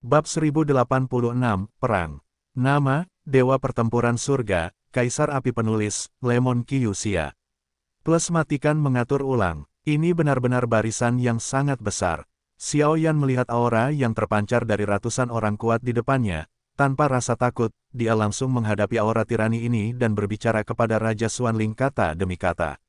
Bab 1086, Perang. Nama, Dewa Pertempuran Surga, Kaisar Api Penulis, Lemon Kiyusia. Plus matikan mengatur ulang. Ini benar-benar barisan yang sangat besar. Xiao Yan melihat aura yang terpancar dari ratusan orang kuat di depannya. Tanpa rasa takut, dia langsung menghadapi aura tirani ini dan berbicara kepada Raja Suanling kata demi kata.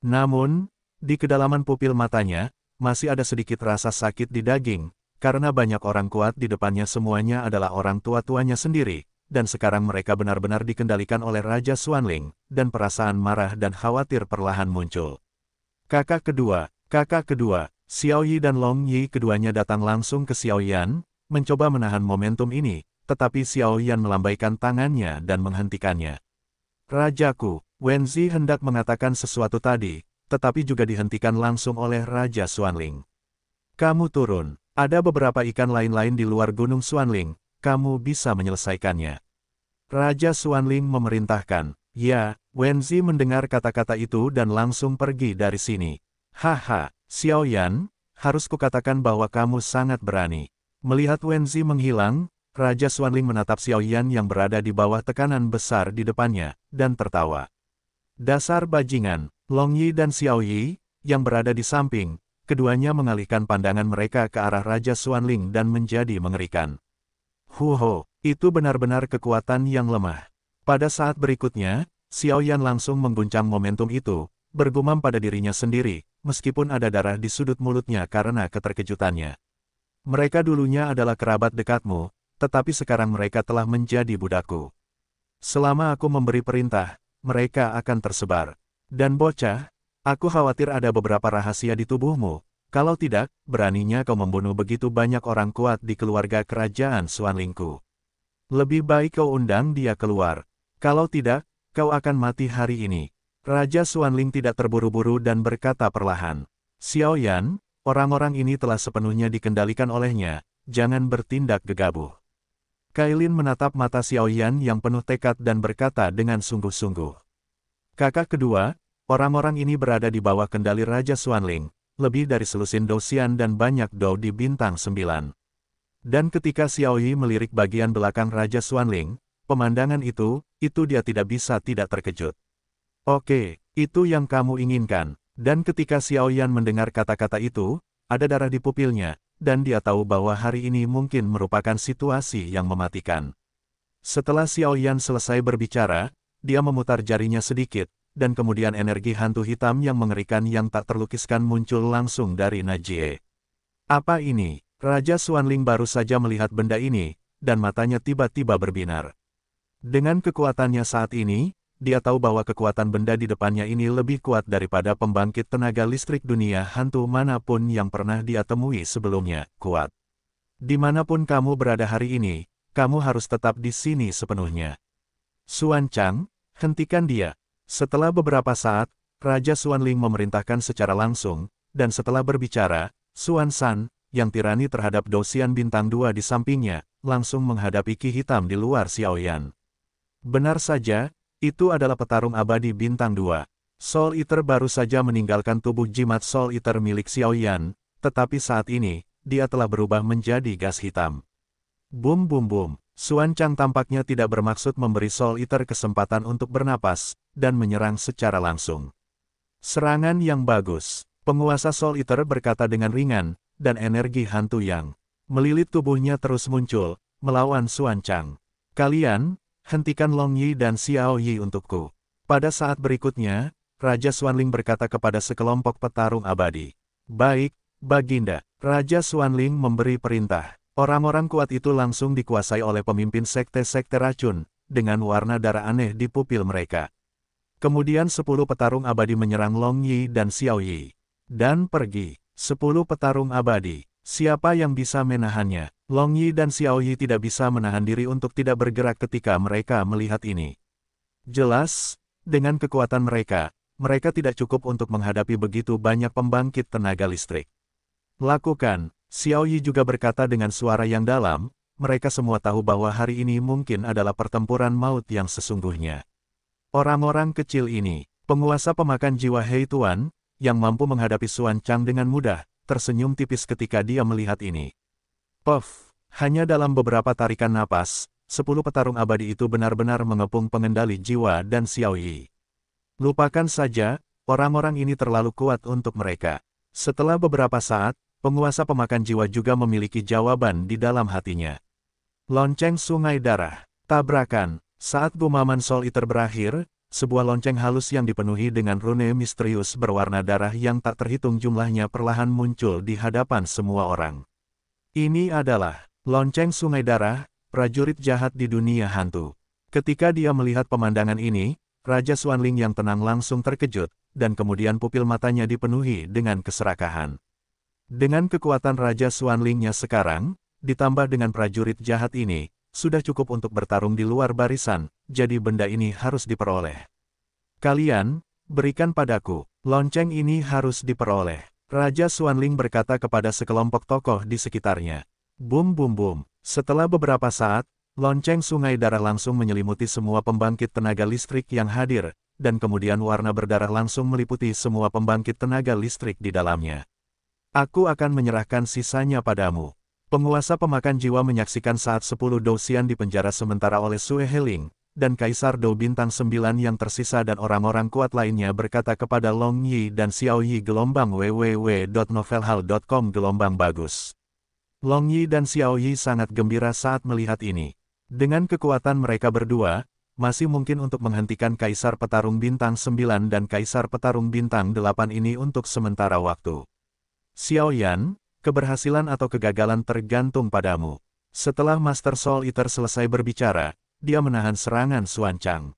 Namun, di kedalaman pupil matanya, masih ada sedikit rasa sakit di daging, karena banyak orang kuat di depannya semuanya adalah orang tua-tuanya sendiri, dan sekarang mereka benar-benar dikendalikan oleh Raja Xuanling, dan perasaan marah dan khawatir perlahan muncul. Kakak kedua, kakak kedua, Xiao Yi dan Long Yi keduanya datang langsung ke Xiao Yan, mencoba menahan momentum ini, tetapi Xiao Yan melambaikan tangannya dan menghentikannya. Rajaku, Wen Zi hendak mengatakan sesuatu tadi, tetapi juga dihentikan langsung oleh Raja Xuanling. Kamu turun, ada beberapa ikan lain-lain di luar Gunung Suanling, kamu bisa menyelesaikannya. Raja Suanling memerintahkan, ya, Wenzi mendengar kata-kata itu dan langsung pergi dari sini. Haha, Xiaoyan, harus kukatakan bahwa kamu sangat berani. Melihat Wenzi menghilang, Raja Suanling menatap Xiaoyan yang berada di bawah tekanan besar di depannya, dan tertawa. Dasar bajingan, Long Yi dan Xiao Yi, yang berada di samping, keduanya mengalihkan pandangan mereka ke arah Raja Xuanling dan menjadi mengerikan. Huho, itu benar-benar kekuatan yang lemah. Pada saat berikutnya, Xiao Yan langsung mengguncang momentum itu, bergumam pada dirinya sendiri, meskipun ada darah di sudut mulutnya karena keterkejutannya. Mereka dulunya adalah kerabat dekatmu, tetapi sekarang mereka telah menjadi budakku. Selama aku memberi perintah, mereka akan tersebar. Dan bocah, Aku khawatir ada beberapa rahasia di tubuhmu. Kalau tidak, beraninya kau membunuh begitu banyak orang kuat di keluarga kerajaan Suanlingku. Lebih baik kau undang dia keluar. Kalau tidak, kau akan mati hari ini. Raja Suanling tidak terburu-buru dan berkata perlahan. Xiao Yan, orang-orang ini telah sepenuhnya dikendalikan olehnya, jangan bertindak gegabah. Kailin menatap mata Xiao Yan yang penuh tekad dan berkata dengan sungguh-sungguh. Kakak kedua, Orang-orang ini berada di bawah kendali Raja Xuanling, lebih dari selusin dosian dan banyak Dou di bintang sembilan. Dan ketika Xiao Yi melirik bagian belakang Raja Xuanling, pemandangan itu, itu dia tidak bisa tidak terkejut. Oke, itu yang kamu inginkan. Dan ketika Xiao Yan mendengar kata-kata itu, ada darah di pupilnya, dan dia tahu bahwa hari ini mungkin merupakan situasi yang mematikan. Setelah Xiao Yan selesai berbicara, dia memutar jarinya sedikit, dan kemudian energi hantu hitam yang mengerikan yang tak terlukiskan muncul langsung dari Najie. Apa ini? Raja Suanling baru saja melihat benda ini, dan matanya tiba-tiba berbinar. Dengan kekuatannya saat ini, dia tahu bahwa kekuatan benda di depannya ini lebih kuat daripada pembangkit tenaga listrik dunia hantu manapun yang pernah dia temui sebelumnya, kuat. Dimanapun kamu berada hari ini, kamu harus tetap di sini sepenuhnya. Suan Chang, hentikan dia, setelah beberapa saat, Raja Ling memerintahkan secara langsung, dan setelah berbicara, Xuan San, yang tirani terhadap dosian bintang dua di sampingnya, langsung menghadapi Ki Hitam di luar Xiaoyan. Benar saja, itu adalah petarung abadi bintang dua. Soul Eater baru saja meninggalkan tubuh jimat Soul Eater milik Xiaoyan, tetapi saat ini, dia telah berubah menjadi gas hitam. Bum bum bum. Suan Chang tampaknya tidak bermaksud memberi Soul Eater kesempatan untuk bernapas, dan menyerang secara langsung. Serangan yang bagus, penguasa Soul Eater berkata dengan ringan, dan energi hantu yang melilit tubuhnya terus muncul, melawan Suan Chang. Kalian, hentikan Long Yi dan Xiao Yi untukku. Pada saat berikutnya, Raja Suanling berkata kepada sekelompok petarung abadi. Baik, Baginda, Raja Suanling memberi perintah. Orang-orang kuat itu langsung dikuasai oleh pemimpin sekte-sekte racun, dengan warna darah aneh di pupil mereka. Kemudian sepuluh petarung abadi menyerang Long Yi dan Xiao Yi. Dan pergi, sepuluh petarung abadi. Siapa yang bisa menahannya? Long Yi dan Xiao Yi tidak bisa menahan diri untuk tidak bergerak ketika mereka melihat ini. Jelas, dengan kekuatan mereka, mereka tidak cukup untuk menghadapi begitu banyak pembangkit tenaga listrik. Lakukan, Xiao Yi juga berkata dengan suara yang dalam, mereka semua tahu bahwa hari ini mungkin adalah pertempuran maut yang sesungguhnya. Orang-orang kecil ini, penguasa pemakan jiwa Hei Tuan, yang mampu menghadapi Suan Chang dengan mudah, tersenyum tipis ketika dia melihat ini. Puff, hanya dalam beberapa tarikan napas, sepuluh petarung abadi itu benar-benar mengepung pengendali jiwa dan Xiao Yi. Lupakan saja, orang-orang ini terlalu kuat untuk mereka. Setelah beberapa saat, penguasa pemakan jiwa juga memiliki jawaban di dalam hatinya. Lonceng sungai darah, tabrakan, saat gumaman Sol Iter berakhir, sebuah lonceng halus yang dipenuhi dengan rune misterius berwarna darah yang tak terhitung jumlahnya perlahan muncul di hadapan semua orang. Ini adalah lonceng sungai darah, prajurit jahat di dunia hantu. Ketika dia melihat pemandangan ini, Raja Suanling yang tenang langsung terkejut, dan kemudian pupil matanya dipenuhi dengan keserakahan. Dengan kekuatan Raja Suanlingnya sekarang, ditambah dengan prajurit jahat ini, sudah cukup untuk bertarung di luar barisan, jadi benda ini harus diperoleh. Kalian, berikan padaku, lonceng ini harus diperoleh. Raja Suanling berkata kepada sekelompok tokoh di sekitarnya. Bum bum bum. Setelah beberapa saat, lonceng sungai darah langsung menyelimuti semua pembangkit tenaga listrik yang hadir, dan kemudian warna berdarah langsung meliputi semua pembangkit tenaga listrik di dalamnya. Aku akan menyerahkan sisanya padamu. Penguasa pemakan jiwa menyaksikan saat 10 dosian dipenjara sementara oleh Sue Heling, dan Kaisar Dou Bintang 9 yang tersisa dan orang-orang kuat lainnya berkata kepada Long Yi dan Xiao Yi gelombang www.novelhal.com gelombang bagus. Long Yi dan Xiao Yi sangat gembira saat melihat ini. Dengan kekuatan mereka berdua, masih mungkin untuk menghentikan Kaisar Petarung Bintang Sembilan dan Kaisar Petarung Bintang Delapan ini untuk sementara waktu. Xiao Yan, keberhasilan atau kegagalan tergantung padamu. Setelah Master Soul Eater selesai berbicara, dia menahan serangan Suan Chang.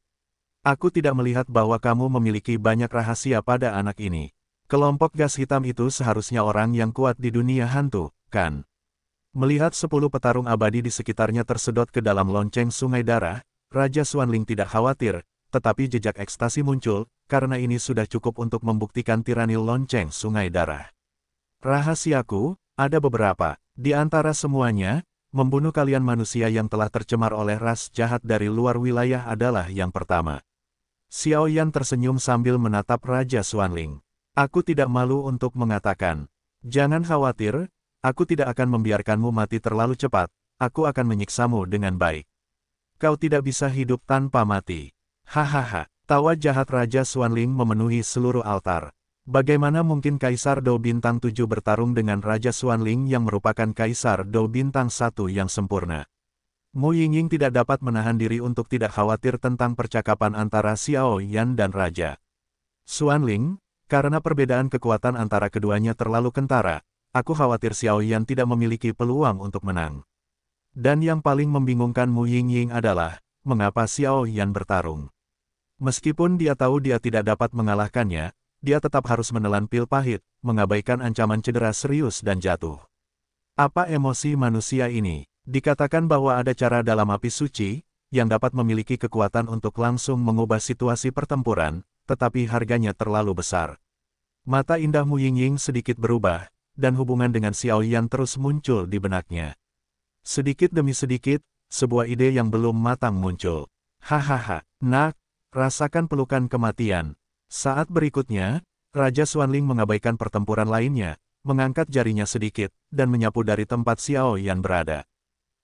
Aku tidak melihat bahwa kamu memiliki banyak rahasia pada anak ini. Kelompok gas hitam itu seharusnya orang yang kuat di dunia hantu, kan? Melihat sepuluh petarung abadi di sekitarnya tersedot ke dalam lonceng sungai darah, Raja Ling tidak khawatir, tetapi jejak ekstasi muncul, karena ini sudah cukup untuk membuktikan tirani lonceng sungai darah. Rahasiaku, ada beberapa. Di antara semuanya, membunuh kalian manusia yang telah tercemar oleh ras jahat dari luar wilayah adalah yang pertama. Xiao Yan tersenyum sambil menatap Raja Xuanling. Aku tidak malu untuk mengatakan. Jangan khawatir, aku tidak akan membiarkanmu mati terlalu cepat, aku akan menyiksamu dengan baik. Kau tidak bisa hidup tanpa mati. Hahaha, tawa jahat Raja Xuanling memenuhi seluruh altar. Bagaimana mungkin Kaisar Dou Bintang 7 bertarung dengan Raja Xuanling yang merupakan Kaisar Dou Bintang 1 yang sempurna? Mu Yingying tidak dapat menahan diri untuk tidak khawatir tentang percakapan antara Xiao Yan dan Raja. Xuanling, karena perbedaan kekuatan antara keduanya terlalu kentara, aku khawatir Xiao Yan tidak memiliki peluang untuk menang. Dan yang paling membingungkan Mu Yingying adalah, mengapa Xiao Yan bertarung? Meskipun dia tahu dia tidak dapat mengalahkannya, dia tetap harus menelan pil pahit, mengabaikan ancaman cedera serius dan jatuh. Apa emosi manusia ini? Dikatakan bahwa ada cara dalam api suci, yang dapat memiliki kekuatan untuk langsung mengubah situasi pertempuran, tetapi harganya terlalu besar. Mata indahmu Ying Ying sedikit berubah, dan hubungan dengan Xiao Yan terus muncul di benaknya. Sedikit demi sedikit, sebuah ide yang belum matang muncul. Hahaha, nak, rasakan pelukan kematian, saat berikutnya, Raja Xuanling mengabaikan pertempuran lainnya, mengangkat jarinya sedikit, dan menyapu dari tempat Xiao Yan berada.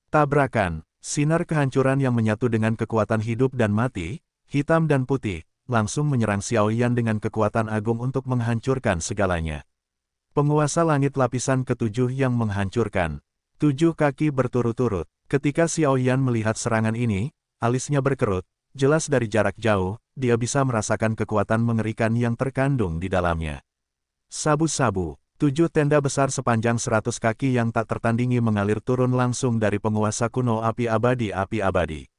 Tabrakan, sinar kehancuran yang menyatu dengan kekuatan hidup dan mati, hitam dan putih, langsung menyerang Xiao Yan dengan kekuatan agung untuk menghancurkan segalanya. Penguasa langit lapisan ketujuh yang menghancurkan. Tujuh kaki berturut-turut. Ketika Xiao Yan melihat serangan ini, alisnya berkerut, Jelas dari jarak jauh, dia bisa merasakan kekuatan mengerikan yang terkandung di dalamnya. Sabu-sabu, tujuh tenda besar sepanjang seratus kaki yang tak tertandingi mengalir turun langsung dari penguasa kuno api abadi api abadi.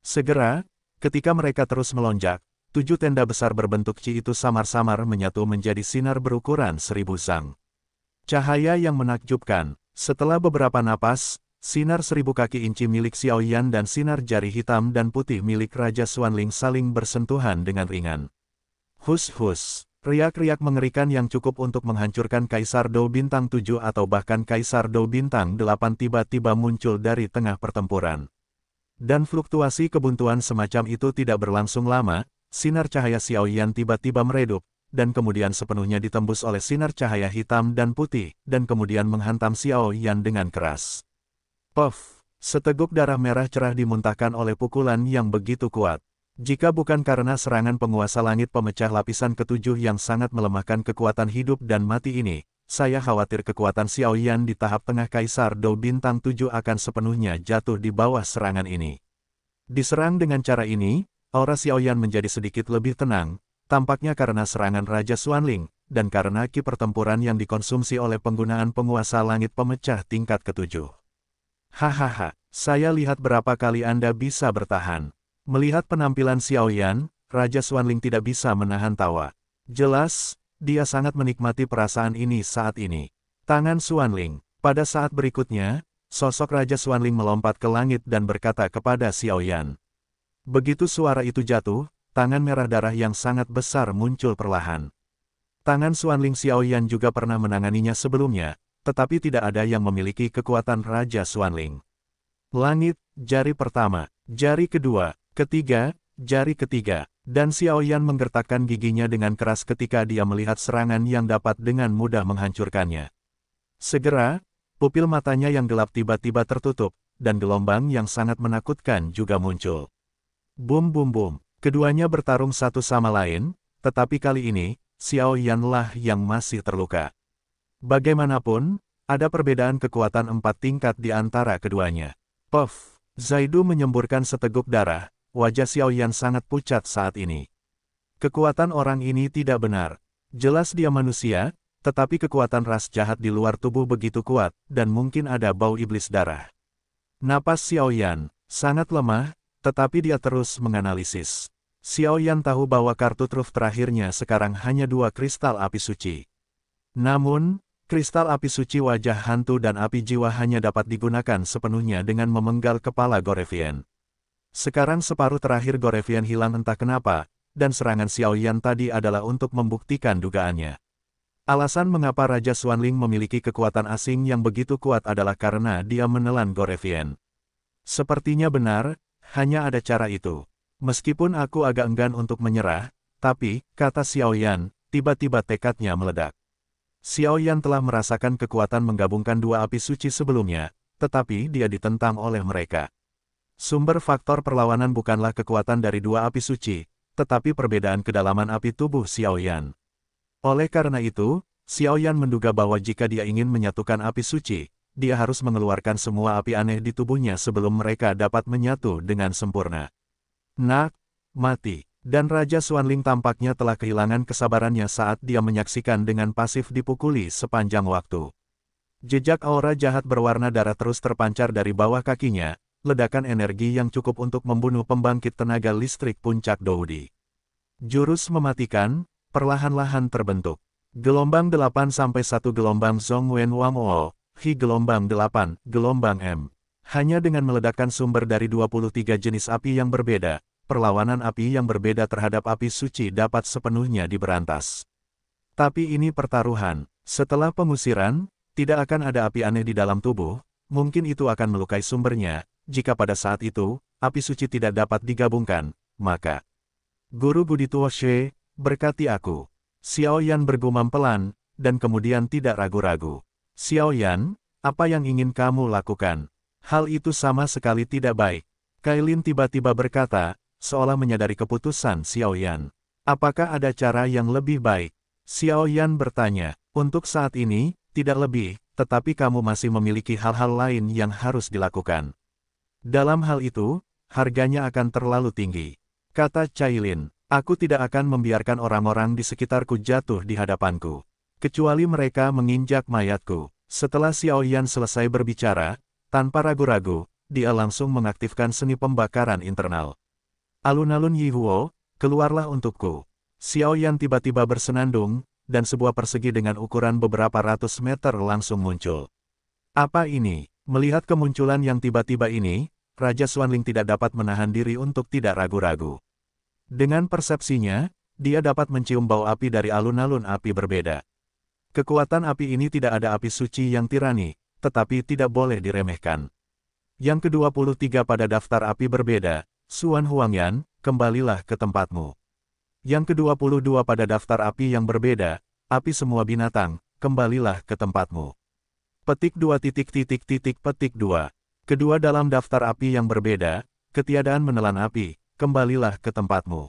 Segera, ketika mereka terus melonjak, tujuh tenda besar berbentuk ci itu samar-samar menyatu menjadi sinar berukuran seribu sang. Cahaya yang menakjubkan, setelah beberapa napas, Sinar seribu kaki inci milik Xiao Yan dan sinar jari hitam dan putih milik Raja Xuanling saling bersentuhan dengan ringan. Hus-hus, riak-riak mengerikan yang cukup untuk menghancurkan Kaisar Dou Bintang 7 atau bahkan Kaisar Dou Bintang 8 tiba-tiba muncul dari tengah pertempuran. Dan fluktuasi kebuntuan semacam itu tidak berlangsung lama, sinar cahaya Xiao Yan tiba-tiba meredup, dan kemudian sepenuhnya ditembus oleh sinar cahaya hitam dan putih, dan kemudian menghantam Xiao Yan dengan keras. Puff, seteguk darah merah cerah dimuntahkan oleh pukulan yang begitu kuat. Jika bukan karena serangan penguasa langit pemecah lapisan ketujuh yang sangat melemahkan kekuatan hidup dan mati ini, saya khawatir kekuatan Xiao Yan di tahap tengah Kaisar Dou Bintang 7 akan sepenuhnya jatuh di bawah serangan ini. Diserang dengan cara ini, aura Xiao Yan menjadi sedikit lebih tenang, tampaknya karena serangan Raja Xuanling, dan karena ki pertempuran yang dikonsumsi oleh penggunaan penguasa langit pemecah tingkat ketujuh. Hahaha, saya lihat berapa kali Anda bisa bertahan. Melihat penampilan Xiao Yan, Raja Swanling tidak bisa menahan tawa. Jelas, dia sangat menikmati perasaan ini saat ini. Tangan Swanling. Pada saat berikutnya, sosok Raja Swanling melompat ke langit dan berkata kepada Xiao Yan. Begitu suara itu jatuh, tangan merah darah yang sangat besar muncul perlahan. Tangan Xiao Yan juga pernah menanganinya sebelumnya, tetapi tidak ada yang memiliki kekuatan Raja Xuanling. Langit, jari pertama, jari kedua, ketiga, jari ketiga, dan Xiaoyan menggertakkan giginya dengan keras ketika dia melihat serangan yang dapat dengan mudah menghancurkannya. Segera, pupil matanya yang gelap tiba-tiba tertutup, dan gelombang yang sangat menakutkan juga muncul. Bum bum bum, keduanya bertarung satu sama lain, tetapi kali ini, Xiao Yanlah yang masih terluka. Bagaimanapun, ada perbedaan kekuatan empat tingkat di antara keduanya. Puff, Zaidu menyemburkan seteguk darah, wajah Xiao Yan sangat pucat saat ini. Kekuatan orang ini tidak benar. Jelas dia manusia, tetapi kekuatan ras jahat di luar tubuh begitu kuat, dan mungkin ada bau iblis darah. Napas Xiao Yan sangat lemah, tetapi dia terus menganalisis. Xiao Yan tahu bahwa kartu truf terakhirnya sekarang hanya dua kristal api suci. Namun, Kristal api suci wajah hantu dan api jiwa hanya dapat digunakan sepenuhnya dengan memenggal kepala Gorevian. Sekarang separuh terakhir Gorevian hilang entah kenapa, dan serangan Xiaoyan tadi adalah untuk membuktikan dugaannya. Alasan mengapa Raja Xuanling memiliki kekuatan asing yang begitu kuat adalah karena dia menelan Gorevian. Sepertinya benar, hanya ada cara itu. Meskipun aku agak enggan untuk menyerah, tapi, kata Xiaoyan, tiba-tiba tekadnya meledak. Xiao Yan telah merasakan kekuatan menggabungkan dua api suci sebelumnya, tetapi dia ditentang oleh mereka. Sumber faktor perlawanan bukanlah kekuatan dari dua api suci, tetapi perbedaan kedalaman api tubuh Xiao Yan. Oleh karena itu, Xiao Yan menduga bahwa jika dia ingin menyatukan api suci, dia harus mengeluarkan semua api aneh di tubuhnya sebelum mereka dapat menyatu dengan sempurna. Nak, mati. Dan Raja Xuanling tampaknya telah kehilangan kesabarannya saat dia menyaksikan dengan pasif dipukuli sepanjang waktu. Jejak aura jahat berwarna darah terus terpancar dari bawah kakinya, ledakan energi yang cukup untuk membunuh pembangkit tenaga listrik puncak Doudi. Jurus mematikan, perlahan-lahan terbentuk. Gelombang 8-1 gelombang Zongwen Wamol, Hi gelombang 8, gelombang M. Hanya dengan meledakkan sumber dari 23 jenis api yang berbeda, perlawanan api yang berbeda terhadap api suci dapat sepenuhnya diberantas. Tapi ini pertaruhan. Setelah pengusiran, tidak akan ada api aneh di dalam tubuh, mungkin itu akan melukai sumbernya, jika pada saat itu, api suci tidak dapat digabungkan, maka. Guru Budi Tuoshe, berkati aku. Xiao Yan bergumam pelan, dan kemudian tidak ragu-ragu. Xiao Yan, apa yang ingin kamu lakukan? Hal itu sama sekali tidak baik. Kailin tiba-tiba berkata, seolah menyadari keputusan Xiao Yan, Apakah ada cara yang lebih baik? Xiao Yan bertanya, untuk saat ini, tidak lebih, tetapi kamu masih memiliki hal-hal lain yang harus dilakukan. Dalam hal itu, harganya akan terlalu tinggi. Kata Cailin, aku tidak akan membiarkan orang-orang di sekitarku jatuh di hadapanku. Kecuali mereka menginjak mayatku. Setelah Xiao Yan selesai berbicara, tanpa ragu-ragu, dia langsung mengaktifkan seni pembakaran internal. Alun-alun Yihuo, keluarlah untukku. Xiao Yan tiba-tiba bersenandung, dan sebuah persegi dengan ukuran beberapa ratus meter langsung muncul. Apa ini? Melihat kemunculan yang tiba-tiba ini, Raja Xuanling tidak dapat menahan diri untuk tidak ragu-ragu. Dengan persepsinya, dia dapat mencium bau api dari alun-alun api berbeda. Kekuatan api ini tidak ada api suci yang tirani, tetapi tidak boleh diremehkan. Yang ke-23 pada daftar api berbeda, Suan Huangyan, kembalilah ke tempatmu. Yang ke-22 pada daftar api yang berbeda, api semua binatang, kembalilah ke tempatmu. Petik 2 titik titik titik petik 2. Kedua dalam daftar api yang berbeda, ketiadaan menelan api, kembalilah ke tempatmu.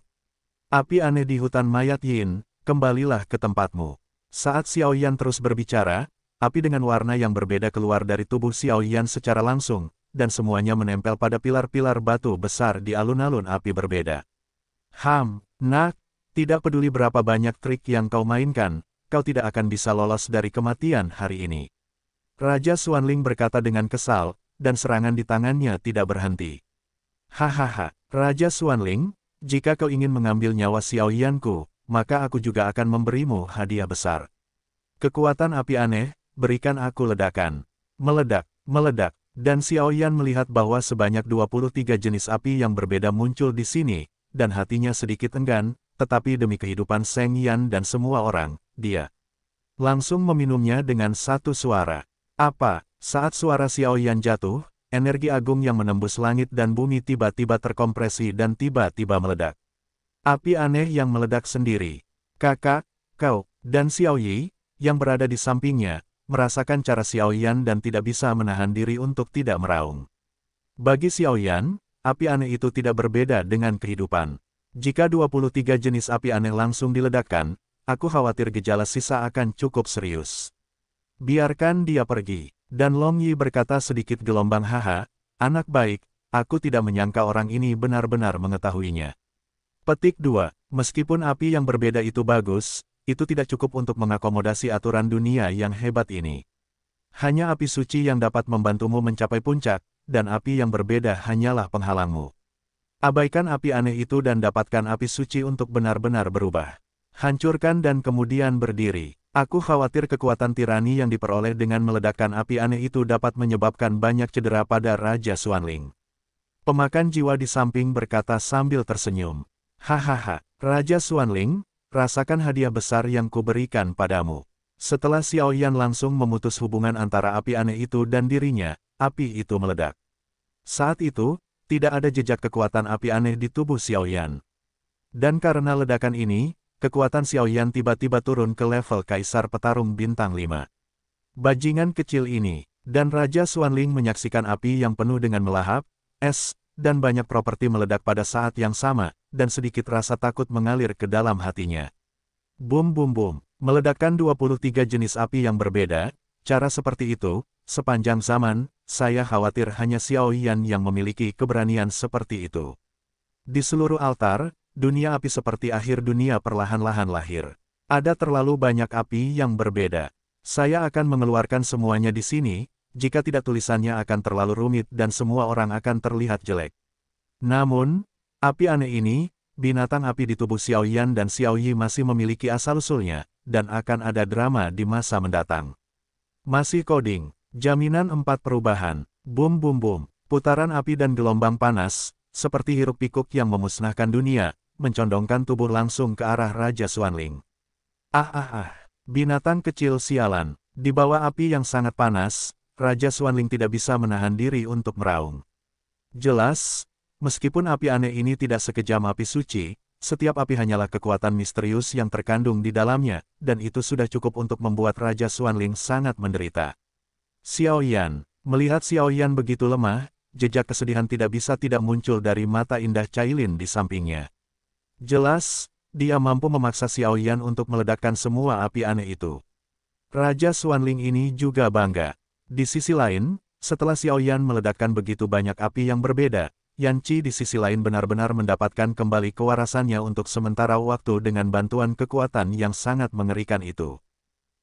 Api aneh di hutan mayat Yin, kembalilah ke tempatmu. Saat Xiaoyan terus berbicara, api dengan warna yang berbeda keluar dari tubuh Xiaoyan secara langsung, dan semuanya menempel pada pilar-pilar batu besar di alun-alun api berbeda. Ham, nak, tidak peduli berapa banyak trik yang kau mainkan, kau tidak akan bisa lolos dari kematian hari ini. Raja Suanling berkata dengan kesal, dan serangan di tangannya tidak berhenti. Hahaha, Raja Suanling, jika kau ingin mengambil nyawa Xiao Yanku, maka aku juga akan memberimu hadiah besar. Kekuatan api aneh, berikan aku ledakan. Meledak, meledak, dan Xiaoyan melihat bahwa sebanyak 23 jenis api yang berbeda muncul di sini, dan hatinya sedikit enggan, tetapi demi kehidupan Seng Yan dan semua orang, dia langsung meminumnya dengan satu suara. Apa, saat suara Xiaoyan jatuh, energi agung yang menembus langit dan bumi tiba-tiba terkompresi dan tiba-tiba meledak. Api aneh yang meledak sendiri. Kakak, kau, dan Xiaoyi, yang berada di sampingnya, merasakan cara Xiao Yan dan tidak bisa menahan diri untuk tidak meraung. Bagi Xiao Yan, api aneh itu tidak berbeda dengan kehidupan. Jika 23 jenis api aneh langsung diledakkan, aku khawatir gejala sisa akan cukup serius. Biarkan dia pergi. Dan Long Yi berkata sedikit gelombang haha, anak baik, aku tidak menyangka orang ini benar-benar mengetahuinya. Petik 2. Meskipun api yang berbeda itu bagus, itu tidak cukup untuk mengakomodasi aturan dunia yang hebat ini. Hanya api suci yang dapat membantumu mencapai puncak, dan api yang berbeda hanyalah penghalangmu. Abaikan api aneh itu dan dapatkan api suci untuk benar-benar berubah. Hancurkan dan kemudian berdiri. Aku khawatir kekuatan tirani yang diperoleh dengan meledakkan api aneh itu dapat menyebabkan banyak cedera pada Raja Suanling. Pemakan jiwa di samping berkata sambil tersenyum. Hahaha, Raja Suanling, Rasakan hadiah besar yang kuberikan padamu. Setelah Xiao Yan langsung memutus hubungan antara api aneh itu dan dirinya, api itu meledak. Saat itu, tidak ada jejak kekuatan api aneh di tubuh Xiao Yan. Dan karena ledakan ini, kekuatan Xiao Yan tiba-tiba turun ke level Kaisar Petarung Bintang 5. Bajingan kecil ini, dan Raja Xuanling menyaksikan api yang penuh dengan melahap, es, dan banyak properti meledak pada saat yang sama, dan sedikit rasa takut mengalir ke dalam hatinya. Bum bum bum, meledakkan 23 jenis api yang berbeda, cara seperti itu, sepanjang zaman, saya khawatir hanya Xiao Yan yang memiliki keberanian seperti itu. Di seluruh altar, dunia api seperti akhir dunia perlahan-lahan lahir. Ada terlalu banyak api yang berbeda. Saya akan mengeluarkan semuanya di sini, jika tidak tulisannya akan terlalu rumit dan semua orang akan terlihat jelek. Namun, Api aneh ini, binatang api di tubuh Xiao Yan dan Xiao Yi masih memiliki asal-usulnya, dan akan ada drama di masa mendatang. Masih coding, jaminan empat perubahan, boom boom boom, putaran api dan gelombang panas, seperti hiruk pikuk yang memusnahkan dunia, mencondongkan tubuh langsung ke arah Raja Suanling. Ah ah ah, binatang kecil sialan, di bawah api yang sangat panas, Raja Suanling tidak bisa menahan diri untuk meraung. Jelas, Meskipun api aneh ini tidak sekejam api suci, setiap api hanyalah kekuatan misterius yang terkandung di dalamnya, dan itu sudah cukup untuk membuat Raja Xuanling sangat menderita. Xiao Yan melihat Xiao Yan begitu lemah, jejak kesedihan tidak bisa tidak muncul dari mata indah Cailin di sampingnya. Jelas, dia mampu memaksa Xiao Yan untuk meledakkan semua api aneh itu. Raja Xuanling ini juga bangga. Di sisi lain, setelah Xiao Yan meledakkan begitu banyak api yang berbeda, Yan Qi di sisi lain benar-benar mendapatkan kembali kewarasannya untuk sementara waktu dengan bantuan kekuatan yang sangat mengerikan itu.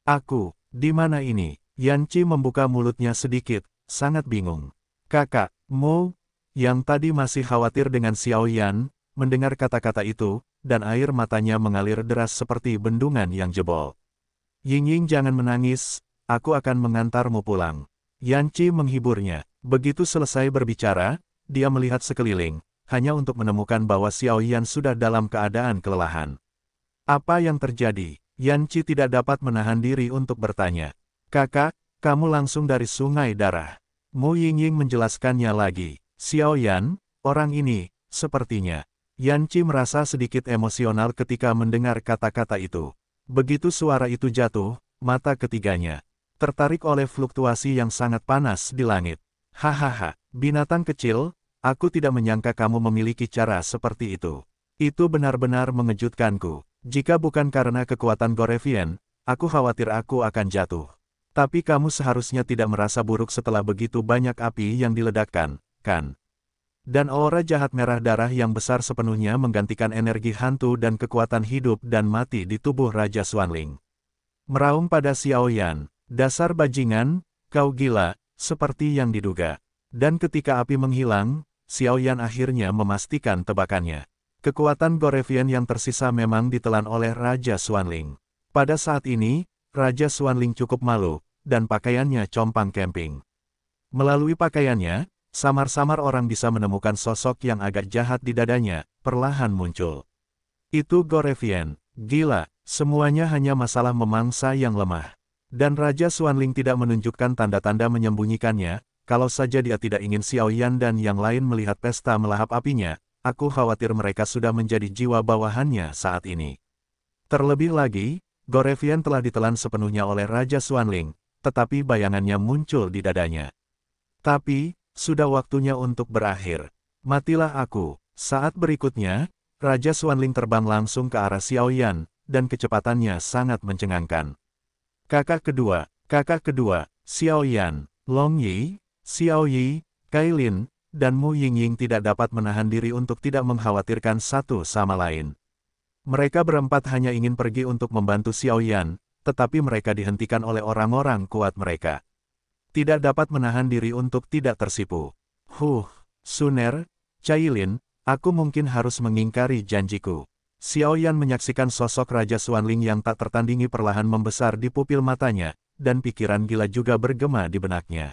Aku, di mana ini? Yan Qi membuka mulutnya sedikit, sangat bingung. Kakak, Mo, yang tadi masih khawatir dengan Xiao Yan, mendengar kata-kata itu, dan air matanya mengalir deras seperti bendungan yang jebol. Ying Ying jangan menangis, aku akan mengantarmu pulang. Yan Qi menghiburnya. Begitu selesai berbicara, dia melihat sekeliling, hanya untuk menemukan bahwa Xiao Yan sudah dalam keadaan kelelahan. Apa yang terjadi? Yan Qi tidak dapat menahan diri untuk bertanya. Kakak, kamu langsung dari sungai darah. Mu Ying Ying menjelaskannya lagi. Xiao Yan, orang ini, sepertinya. Yan Qi merasa sedikit emosional ketika mendengar kata-kata itu. Begitu suara itu jatuh, mata ketiganya tertarik oleh fluktuasi yang sangat panas di langit. Hahaha, binatang kecil, Aku tidak menyangka kamu memiliki cara seperti itu. Itu benar-benar mengejutkanku. Jika bukan karena kekuatan Gorevian, aku khawatir aku akan jatuh. Tapi kamu seharusnya tidak merasa buruk setelah begitu banyak api yang diledakkan, kan? Dan aura jahat merah darah yang besar sepenuhnya menggantikan energi hantu dan kekuatan hidup dan mati di tubuh Raja Swanling. Meraung pada Xiao Yan, dasar bajingan, kau gila, seperti yang diduga. Dan ketika api menghilang, Xiao Yan akhirnya memastikan tebakannya. Kekuatan Gorevian yang tersisa memang ditelan oleh Raja Xuanling. Pada saat ini, Raja Xuanling cukup malu, dan pakaiannya compang camping. Melalui pakaiannya, samar-samar orang bisa menemukan sosok yang agak jahat di dadanya, perlahan muncul. Itu Gorevian, gila, semuanya hanya masalah memangsa yang lemah. Dan Raja Xuanling tidak menunjukkan tanda-tanda menyembunyikannya, kalau saja dia tidak ingin Xiao Yan dan yang lain melihat pesta melahap apinya, aku khawatir mereka sudah menjadi jiwa bawahannya saat ini. Terlebih lagi, Gorevian telah ditelan sepenuhnya oleh Raja Xuanling, tetapi bayangannya muncul di dadanya. Tapi, sudah waktunya untuk berakhir. Matilah aku. Saat berikutnya, Raja Xuanling terbang langsung ke arah Yan, dan kecepatannya sangat mencengangkan. Kakak kedua, kakak kedua, Yan, Long Yi, Xiao Yi, Kai Lin, dan Mu Yingying tidak dapat menahan diri untuk tidak mengkhawatirkan satu sama lain. Mereka berempat hanya ingin pergi untuk membantu Xiao Yan, tetapi mereka dihentikan oleh orang-orang kuat mereka. Tidak dapat menahan diri untuk tidak tersipu. Huh, Suner, Cailin, aku mungkin harus mengingkari janjiku. Xiao Yan menyaksikan sosok Raja Suanling yang tak tertandingi perlahan membesar di pupil matanya, dan pikiran gila juga bergema di benaknya.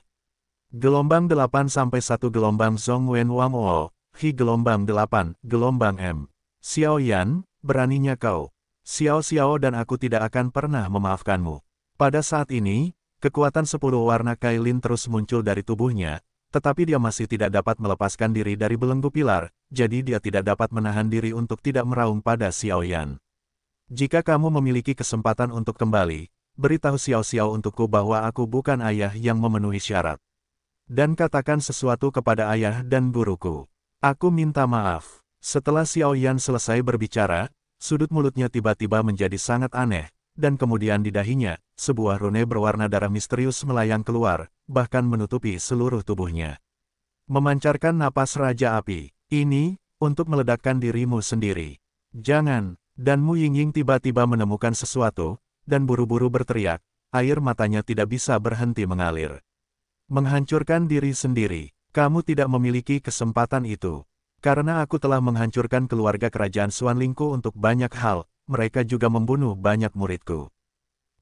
Gelombang 8 sampai 1 gelombang Wen Wang Wo, Hi gelombang 8, gelombang M. Xiao Yan, beraninya kau. Xiao Xiao dan aku tidak akan pernah memaafkanmu. Pada saat ini, kekuatan sepuluh warna Kailin terus muncul dari tubuhnya, tetapi dia masih tidak dapat melepaskan diri dari belenggu pilar, jadi dia tidak dapat menahan diri untuk tidak meraung pada Xiao Yan. Jika kamu memiliki kesempatan untuk kembali, beritahu Xiao Xiao untukku bahwa aku bukan ayah yang memenuhi syarat. Dan katakan sesuatu kepada ayah dan buruku. Aku minta maaf. Setelah Xiao Yan selesai berbicara, sudut mulutnya tiba-tiba menjadi sangat aneh, dan kemudian di dahinya, sebuah rune berwarna darah misterius melayang keluar, bahkan menutupi seluruh tubuhnya. Memancarkan napas Raja Api, ini, untuk meledakkan dirimu sendiri. Jangan, dan Mu Yingying tiba-tiba menemukan sesuatu, dan buru-buru berteriak, air matanya tidak bisa berhenti mengalir. Menghancurkan diri sendiri, kamu tidak memiliki kesempatan itu. Karena aku telah menghancurkan keluarga kerajaan Lingku untuk banyak hal, mereka juga membunuh banyak muridku.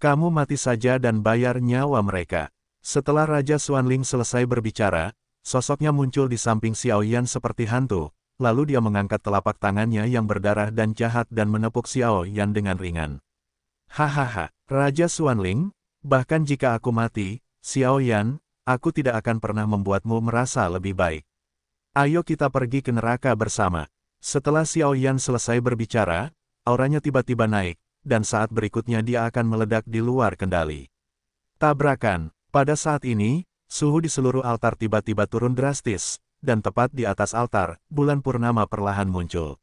Kamu mati saja dan bayar nyawa mereka. Setelah Raja Ling selesai berbicara, sosoknya muncul di samping Xiaoyan seperti hantu, lalu dia mengangkat telapak tangannya yang berdarah dan jahat dan menepuk Xiao Yan dengan ringan. Hahaha, Raja Ling, bahkan jika aku mati, Xiao Yan, aku tidak akan pernah membuatmu merasa lebih baik. Ayo kita pergi ke neraka bersama. Setelah Xiao Yan selesai berbicara, auranya tiba-tiba naik, dan saat berikutnya dia akan meledak di luar kendali. Tabrakan, pada saat ini, suhu di seluruh altar tiba-tiba turun drastis, dan tepat di atas altar, bulan purnama perlahan muncul.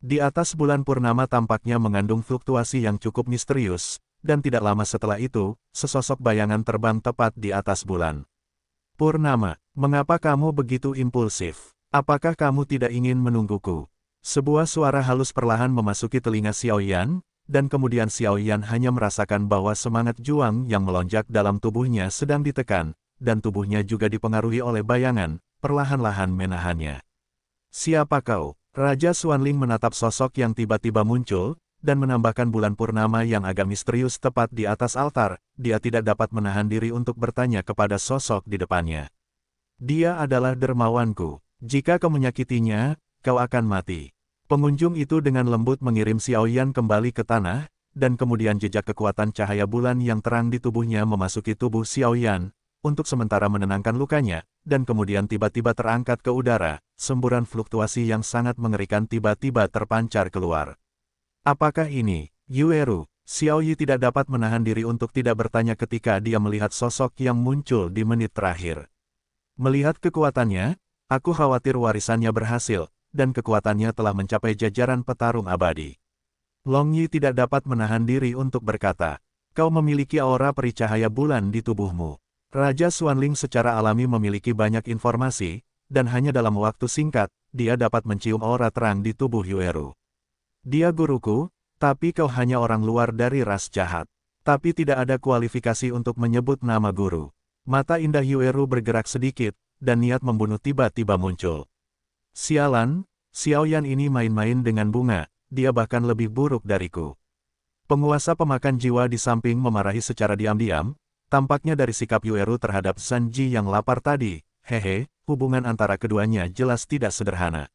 Di atas bulan purnama tampaknya mengandung fluktuasi yang cukup misterius, dan tidak lama setelah itu, sesosok bayangan terbang tepat di atas bulan. Purnama, mengapa kamu begitu impulsif? Apakah kamu tidak ingin menungguku? Sebuah suara halus perlahan memasuki telinga Xiaoyan, dan kemudian Xiaoyan hanya merasakan bahwa semangat juang yang melonjak dalam tubuhnya sedang ditekan, dan tubuhnya juga dipengaruhi oleh bayangan, perlahan-lahan menahannya. Siapa kau? Raja Xuanling menatap sosok yang tiba-tiba muncul, dan menambahkan bulan purnama yang agak misterius tepat di atas altar, dia tidak dapat menahan diri untuk bertanya kepada sosok di depannya. Dia adalah dermawanku. Jika kau menyakitinya, kau akan mati. Pengunjung itu dengan lembut mengirim Xiaoyan kembali ke tanah, dan kemudian jejak kekuatan cahaya bulan yang terang di tubuhnya memasuki tubuh Xiaoyan, untuk sementara menenangkan lukanya, dan kemudian tiba-tiba terangkat ke udara, semburan fluktuasi yang sangat mengerikan tiba-tiba terpancar keluar. Apakah ini, Yueru, Xiao Yi tidak dapat menahan diri untuk tidak bertanya ketika dia melihat sosok yang muncul di menit terakhir. Melihat kekuatannya, aku khawatir warisannya berhasil, dan kekuatannya telah mencapai jajaran petarung abadi. Long Yi tidak dapat menahan diri untuk berkata, kau memiliki aura peri cahaya bulan di tubuhmu. Raja Xuanling secara alami memiliki banyak informasi, dan hanya dalam waktu singkat, dia dapat mencium aura terang di tubuh Yueru. Dia guruku, tapi kau hanya orang luar dari ras jahat. Tapi tidak ada kualifikasi untuk menyebut nama guru. Mata indah Yueru bergerak sedikit, dan niat membunuh tiba-tiba muncul. Sialan, Xiaoyan ini main-main dengan bunga, dia bahkan lebih buruk dariku. Penguasa pemakan jiwa di samping memarahi secara diam-diam, tampaknya dari sikap Yueru terhadap Sanji yang lapar tadi, hehe, hubungan antara keduanya jelas tidak sederhana.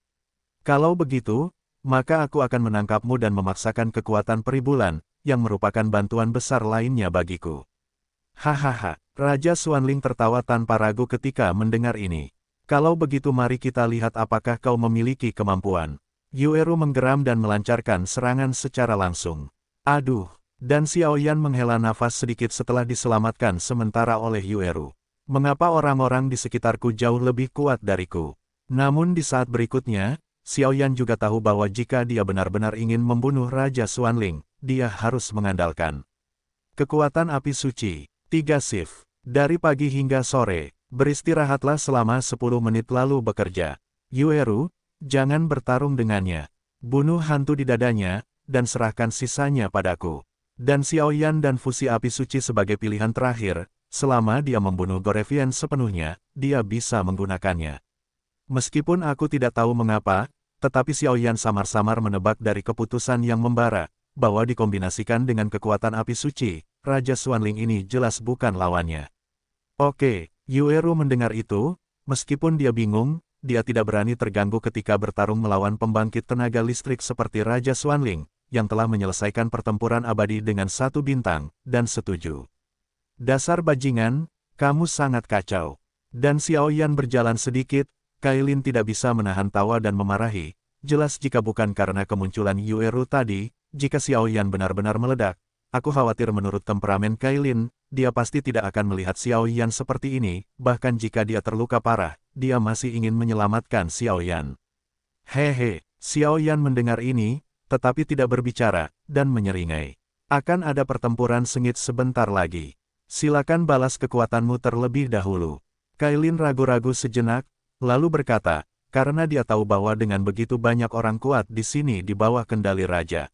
Kalau begitu, maka aku akan menangkapmu dan memaksakan kekuatan peribulan, yang merupakan bantuan besar lainnya bagiku. Hahaha, Raja Suanling tertawa tanpa ragu ketika mendengar ini. Kalau begitu mari kita lihat apakah kau memiliki kemampuan. Yueru menggeram dan melancarkan serangan secara langsung. Aduh, dan Xiaoyan menghela nafas sedikit setelah diselamatkan sementara oleh Yueru. Mengapa orang-orang di sekitarku jauh lebih kuat dariku? Namun di saat berikutnya, Xiao Yan juga tahu bahwa jika dia benar-benar ingin membunuh Raja Xuanling, dia harus mengandalkan kekuatan api suci, tiga shift, dari pagi hingga sore, beristirahatlah selama 10 menit lalu bekerja. Yueru, jangan bertarung dengannya. Bunuh hantu di dadanya, dan serahkan sisanya padaku. Dan Xiao Yan dan fusi api suci sebagai pilihan terakhir, selama dia membunuh Gorevian sepenuhnya, dia bisa menggunakannya. Meskipun aku tidak tahu mengapa, tetapi Xiao Yan samar-samar menebak dari keputusan yang membara, bahwa dikombinasikan dengan kekuatan api suci, Raja Xuanling ini jelas bukan lawannya. Oke, Ru mendengar itu, meskipun dia bingung, dia tidak berani terganggu ketika bertarung melawan pembangkit tenaga listrik seperti Raja Xuanling, yang telah menyelesaikan pertempuran abadi dengan satu bintang, dan setuju. Dasar bajingan, kamu sangat kacau. Dan Xiao Yan berjalan sedikit, Kailin tidak bisa menahan tawa dan memarahi, jelas jika bukan karena kemunculan Yueru tadi, jika Xiao Yan benar-benar meledak, aku khawatir menurut temperamen Kailin, dia pasti tidak akan melihat Xiao Yan seperti ini, bahkan jika dia terluka parah, dia masih ingin menyelamatkan Xiao Xiaoyan. Hehe, Yan mendengar ini, tetapi tidak berbicara, dan menyeringai. Akan ada pertempuran sengit sebentar lagi. Silakan balas kekuatanmu terlebih dahulu. Kailin ragu-ragu sejenak, Lalu berkata, karena dia tahu bahwa dengan begitu banyak orang kuat di sini di bawah kendali raja.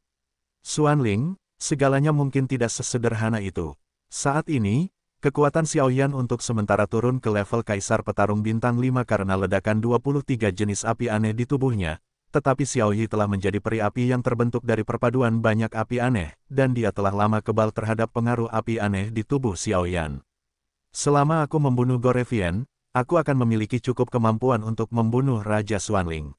Ling, segalanya mungkin tidak sesederhana itu. Saat ini, Kekuatan Xiao Yan untuk sementara turun ke level Kaisar Petarung Bintang 5 karena ledakan 23 jenis api aneh di tubuhnya, tetapi Xiao Yi telah menjadi peri api yang terbentuk dari perpaduan banyak api aneh, dan dia telah lama kebal terhadap pengaruh api aneh di tubuh Xiao Yan. Selama aku membunuh Gorevian, aku akan memiliki cukup kemampuan untuk membunuh Raja Xuanling.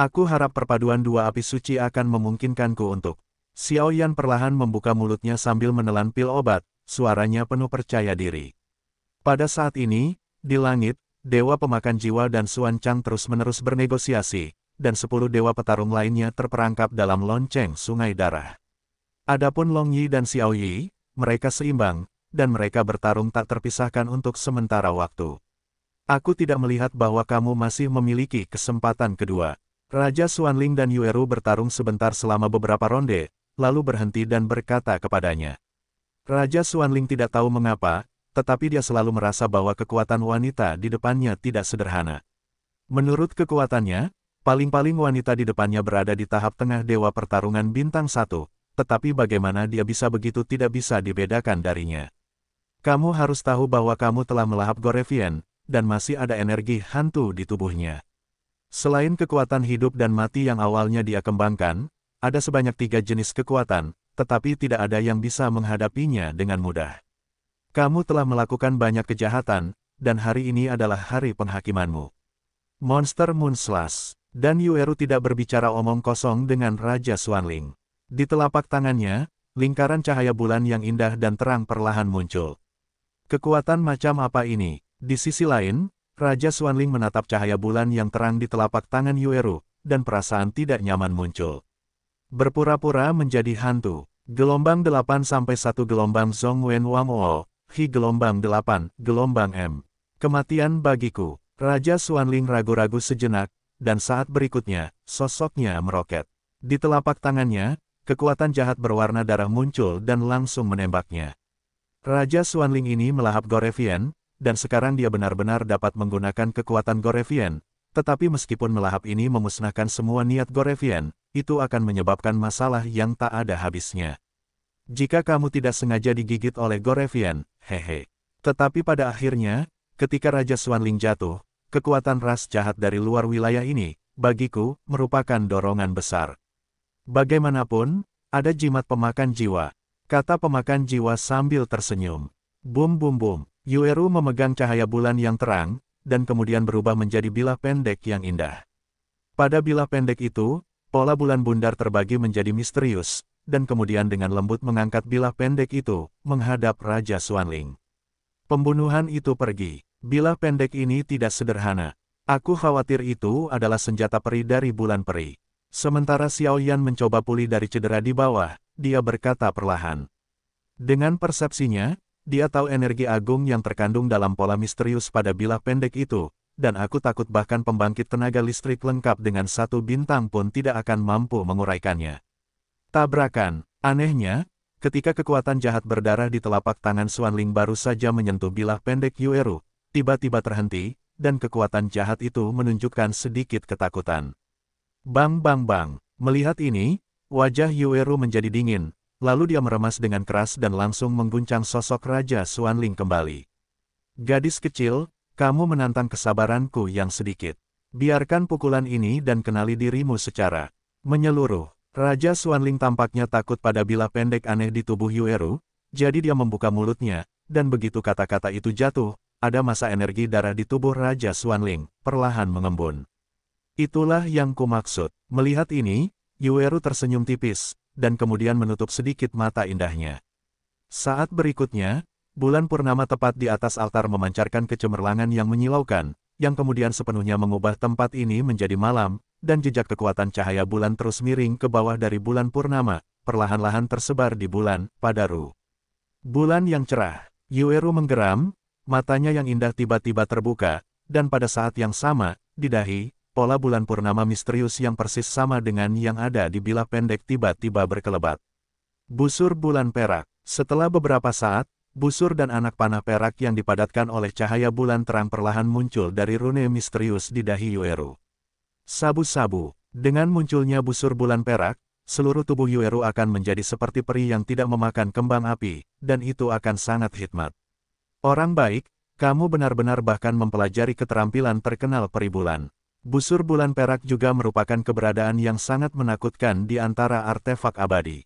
Aku harap perpaduan dua api suci akan memungkinkanku untuk. Xiao Yan perlahan membuka mulutnya sambil menelan pil obat, suaranya penuh percaya diri. Pada saat ini, di langit, Dewa Pemakan Jiwa dan Suan Chang terus-menerus bernegosiasi, dan sepuluh dewa petarung lainnya terperangkap dalam lonceng sungai darah. Adapun Long Yi dan Xiao Yi, mereka seimbang, dan mereka bertarung tak terpisahkan untuk sementara waktu. Aku tidak melihat bahwa kamu masih memiliki kesempatan kedua. Raja Suanling dan Yueru bertarung sebentar selama beberapa ronde, lalu berhenti dan berkata kepadanya. Raja Suanling tidak tahu mengapa, tetapi dia selalu merasa bahwa kekuatan wanita di depannya tidak sederhana. Menurut kekuatannya, paling-paling wanita di depannya berada di tahap tengah Dewa Pertarungan Bintang satu, tetapi bagaimana dia bisa begitu tidak bisa dibedakan darinya. Kamu harus tahu bahwa kamu telah melahap Gorevian, dan masih ada energi hantu di tubuhnya. Selain kekuatan hidup dan mati yang awalnya dia kembangkan, ada sebanyak tiga jenis kekuatan, tetapi tidak ada yang bisa menghadapinya dengan mudah. Kamu telah melakukan banyak kejahatan, dan hari ini adalah hari penghakimanmu. Monster Moon Slash dan Yueru tidak berbicara omong kosong dengan Raja Suanling. Di telapak tangannya, lingkaran cahaya bulan yang indah dan terang perlahan muncul. Kekuatan macam apa ini? Di sisi lain, Raja Xuanling menatap cahaya bulan yang terang di telapak tangan Yueru, dan perasaan tidak nyaman muncul. Berpura-pura menjadi hantu. Gelombang 8-1 Gelombang Zong Wen Wang Wo, Hi Gelombang 8, Gelombang M. Kematian bagiku, Raja Xuanling ragu-ragu sejenak, dan saat berikutnya, sosoknya meroket. Di telapak tangannya, kekuatan jahat berwarna darah muncul dan langsung menembaknya. Raja Xuanling ini melahap Gorevian, dan sekarang dia benar-benar dapat menggunakan kekuatan Gorevian, tetapi meskipun melahap ini memusnahkan semua niat Gorevian, itu akan menyebabkan masalah yang tak ada habisnya. Jika kamu tidak sengaja digigit oleh Gorevian, hehe. Tetapi pada akhirnya, ketika Raja Swanling jatuh, kekuatan ras jahat dari luar wilayah ini, bagiku, merupakan dorongan besar. Bagaimanapun, ada jimat pemakan jiwa, kata pemakan jiwa sambil tersenyum. Bum bum bum. Yueru memegang cahaya bulan yang terang, dan kemudian berubah menjadi bilah pendek yang indah. Pada bilah pendek itu, pola bulan bundar terbagi menjadi misterius, dan kemudian dengan lembut mengangkat bilah pendek itu, menghadap Raja Suanling. Pembunuhan itu pergi. Bilah pendek ini tidak sederhana. Aku khawatir itu adalah senjata peri dari bulan peri. Sementara Xiao Yan mencoba pulih dari cedera di bawah, dia berkata perlahan. Dengan persepsinya, dia tahu energi agung yang terkandung dalam pola misterius pada bilah pendek itu, dan aku takut bahkan pembangkit tenaga listrik lengkap dengan satu bintang pun tidak akan mampu menguraikannya. Tabrakan, anehnya, ketika kekuatan jahat berdarah di telapak tangan Suanling baru saja menyentuh bilah pendek Yueru, tiba-tiba terhenti, dan kekuatan jahat itu menunjukkan sedikit ketakutan. Bang bang bang, melihat ini, wajah Yueru menjadi dingin, Lalu dia meremas dengan keras dan langsung mengguncang sosok Raja Suanling kembali. Gadis kecil, kamu menantang kesabaranku yang sedikit. Biarkan pukulan ini dan kenali dirimu secara menyeluruh. Raja Suanling tampaknya takut pada bila pendek aneh di tubuh Yueru, jadi dia membuka mulutnya, dan begitu kata-kata itu jatuh, ada masa energi darah di tubuh Raja Suanling, perlahan mengembun. Itulah yang kumaksud. Melihat ini, Yueru tersenyum tipis, dan kemudian menutup sedikit mata indahnya. Saat berikutnya, bulan purnama tepat di atas altar memancarkan kecemerlangan yang menyilaukan, yang kemudian sepenuhnya mengubah tempat ini menjadi malam, dan jejak kekuatan cahaya bulan terus miring ke bawah dari bulan purnama, perlahan-lahan tersebar di bulan, padaru. Bulan yang cerah, Yueru menggeram, matanya yang indah tiba-tiba terbuka, dan pada saat yang sama, di dahi, pola bulan purnama misterius yang persis sama dengan yang ada di bilah pendek tiba-tiba berkelebat. Busur bulan perak. Setelah beberapa saat, busur dan anak panah perak yang dipadatkan oleh cahaya bulan terang perlahan muncul dari rune misterius di dahi Yueru. Sabu-sabu. Dengan munculnya busur bulan perak, seluruh tubuh Yueru akan menjadi seperti peri yang tidak memakan kembang api, dan itu akan sangat hikmat. Orang baik, kamu benar-benar bahkan mempelajari keterampilan terkenal peri bulan. Busur bulan perak juga merupakan keberadaan yang sangat menakutkan di antara artefak abadi.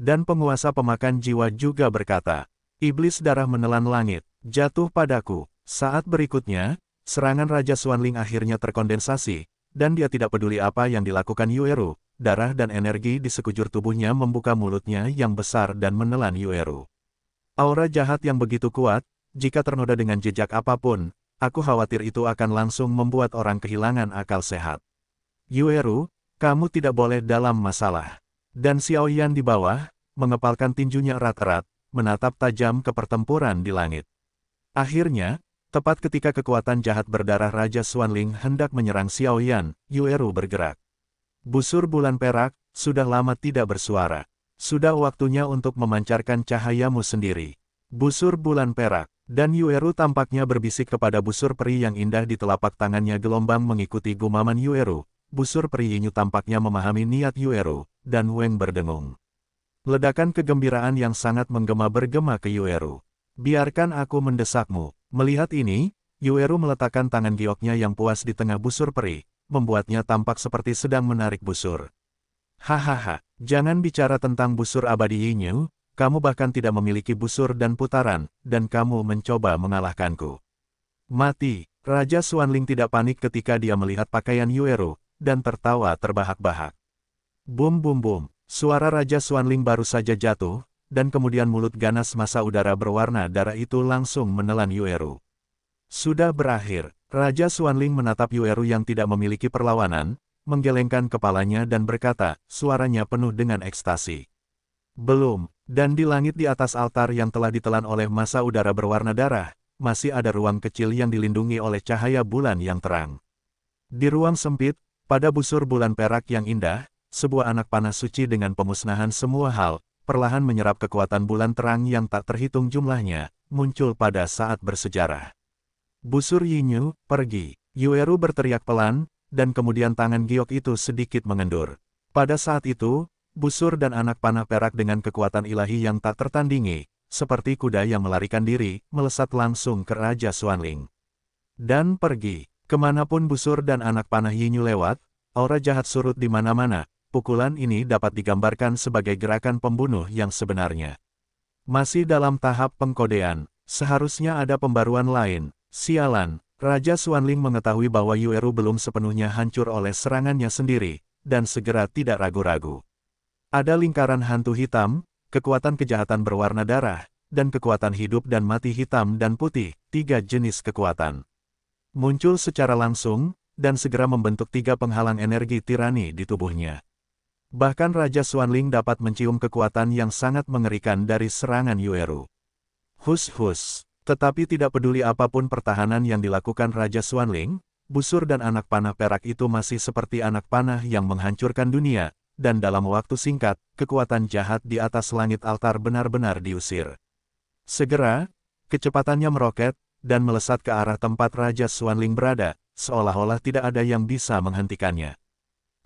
Dan penguasa pemakan jiwa juga berkata, Iblis darah menelan langit, jatuh padaku. Saat berikutnya, serangan Raja Suanling akhirnya terkondensasi, dan dia tidak peduli apa yang dilakukan Yueru, darah dan energi di sekujur tubuhnya membuka mulutnya yang besar dan menelan Yueru. Aura jahat yang begitu kuat, jika ternoda dengan jejak apapun, aku khawatir itu akan langsung membuat orang kehilangan akal sehat. Yueru, kamu tidak boleh dalam masalah. Dan Xiaoyan di bawah, mengepalkan tinjunya erat-erat, menatap tajam ke pertempuran di langit. Akhirnya, tepat ketika kekuatan jahat berdarah Raja Xuanling hendak menyerang Xiaoyan, Yueru bergerak. Busur bulan perak, sudah lama tidak bersuara. Sudah waktunya untuk memancarkan cahayamu sendiri. Busur bulan perak, dan Yueru tampaknya berbisik kepada busur peri yang indah di telapak tangannya gelombang mengikuti gumaman Yueru. Busur peri Yinyu tampaknya memahami niat Yueru, dan Weng berdengung. Ledakan kegembiraan yang sangat menggema bergema ke Yueru. Biarkan aku mendesakmu. Melihat ini, Yueru meletakkan tangan gioknya yang puas di tengah busur peri, membuatnya tampak seperti sedang menarik busur. Hahaha, jangan bicara tentang busur abadi Yinyu, kamu bahkan tidak memiliki busur dan putaran, dan kamu mencoba mengalahkanku. Mati, Raja Suanling tidak panik ketika dia melihat pakaian Yueru, dan tertawa terbahak-bahak. Bum bum bum, suara Raja Suanling baru saja jatuh, dan kemudian mulut ganas masa udara berwarna darah itu langsung menelan Yueru. Sudah berakhir, Raja Suanling menatap Yueru yang tidak memiliki perlawanan, menggelengkan kepalanya dan berkata, suaranya penuh dengan ekstasi. Belum, dan di langit di atas altar yang telah ditelan oleh masa udara berwarna darah, masih ada ruang kecil yang dilindungi oleh cahaya bulan yang terang. Di ruang sempit, pada busur bulan perak yang indah, sebuah anak panah suci dengan pemusnahan semua hal, perlahan menyerap kekuatan bulan terang yang tak terhitung jumlahnya, muncul pada saat bersejarah. Busur Yinyu, pergi. Yueru berteriak pelan, dan kemudian tangan giok itu sedikit mengendur. Pada saat itu, busur dan anak panah perak dengan kekuatan ilahi yang tak tertandingi, seperti kuda yang melarikan diri, melesat langsung ke Raja Suanling. Dan pergi, kemanapun busur dan anak panah Yinyu lewat, aura jahat surut di mana-mana, pukulan ini dapat digambarkan sebagai gerakan pembunuh yang sebenarnya. Masih dalam tahap pengkodean, seharusnya ada pembaruan lain, sialan, Raja Suanling mengetahui bahwa Yueru belum sepenuhnya hancur oleh serangannya sendiri, dan segera tidak ragu-ragu. Ada lingkaran hantu hitam, kekuatan kejahatan berwarna darah, dan kekuatan hidup dan mati hitam dan putih, tiga jenis kekuatan. Muncul secara langsung, dan segera membentuk tiga penghalang energi tirani di tubuhnya. Bahkan Raja Xuanling dapat mencium kekuatan yang sangat mengerikan dari serangan Yueru. Hus-hus. Tetapi tidak peduli apapun pertahanan yang dilakukan Raja Xuanling, busur dan anak panah perak itu masih seperti anak panah yang menghancurkan dunia, dan dalam waktu singkat, kekuatan jahat di atas langit altar benar-benar diusir. Segera, kecepatannya meroket, dan melesat ke arah tempat Raja Suanling berada, seolah-olah tidak ada yang bisa menghentikannya.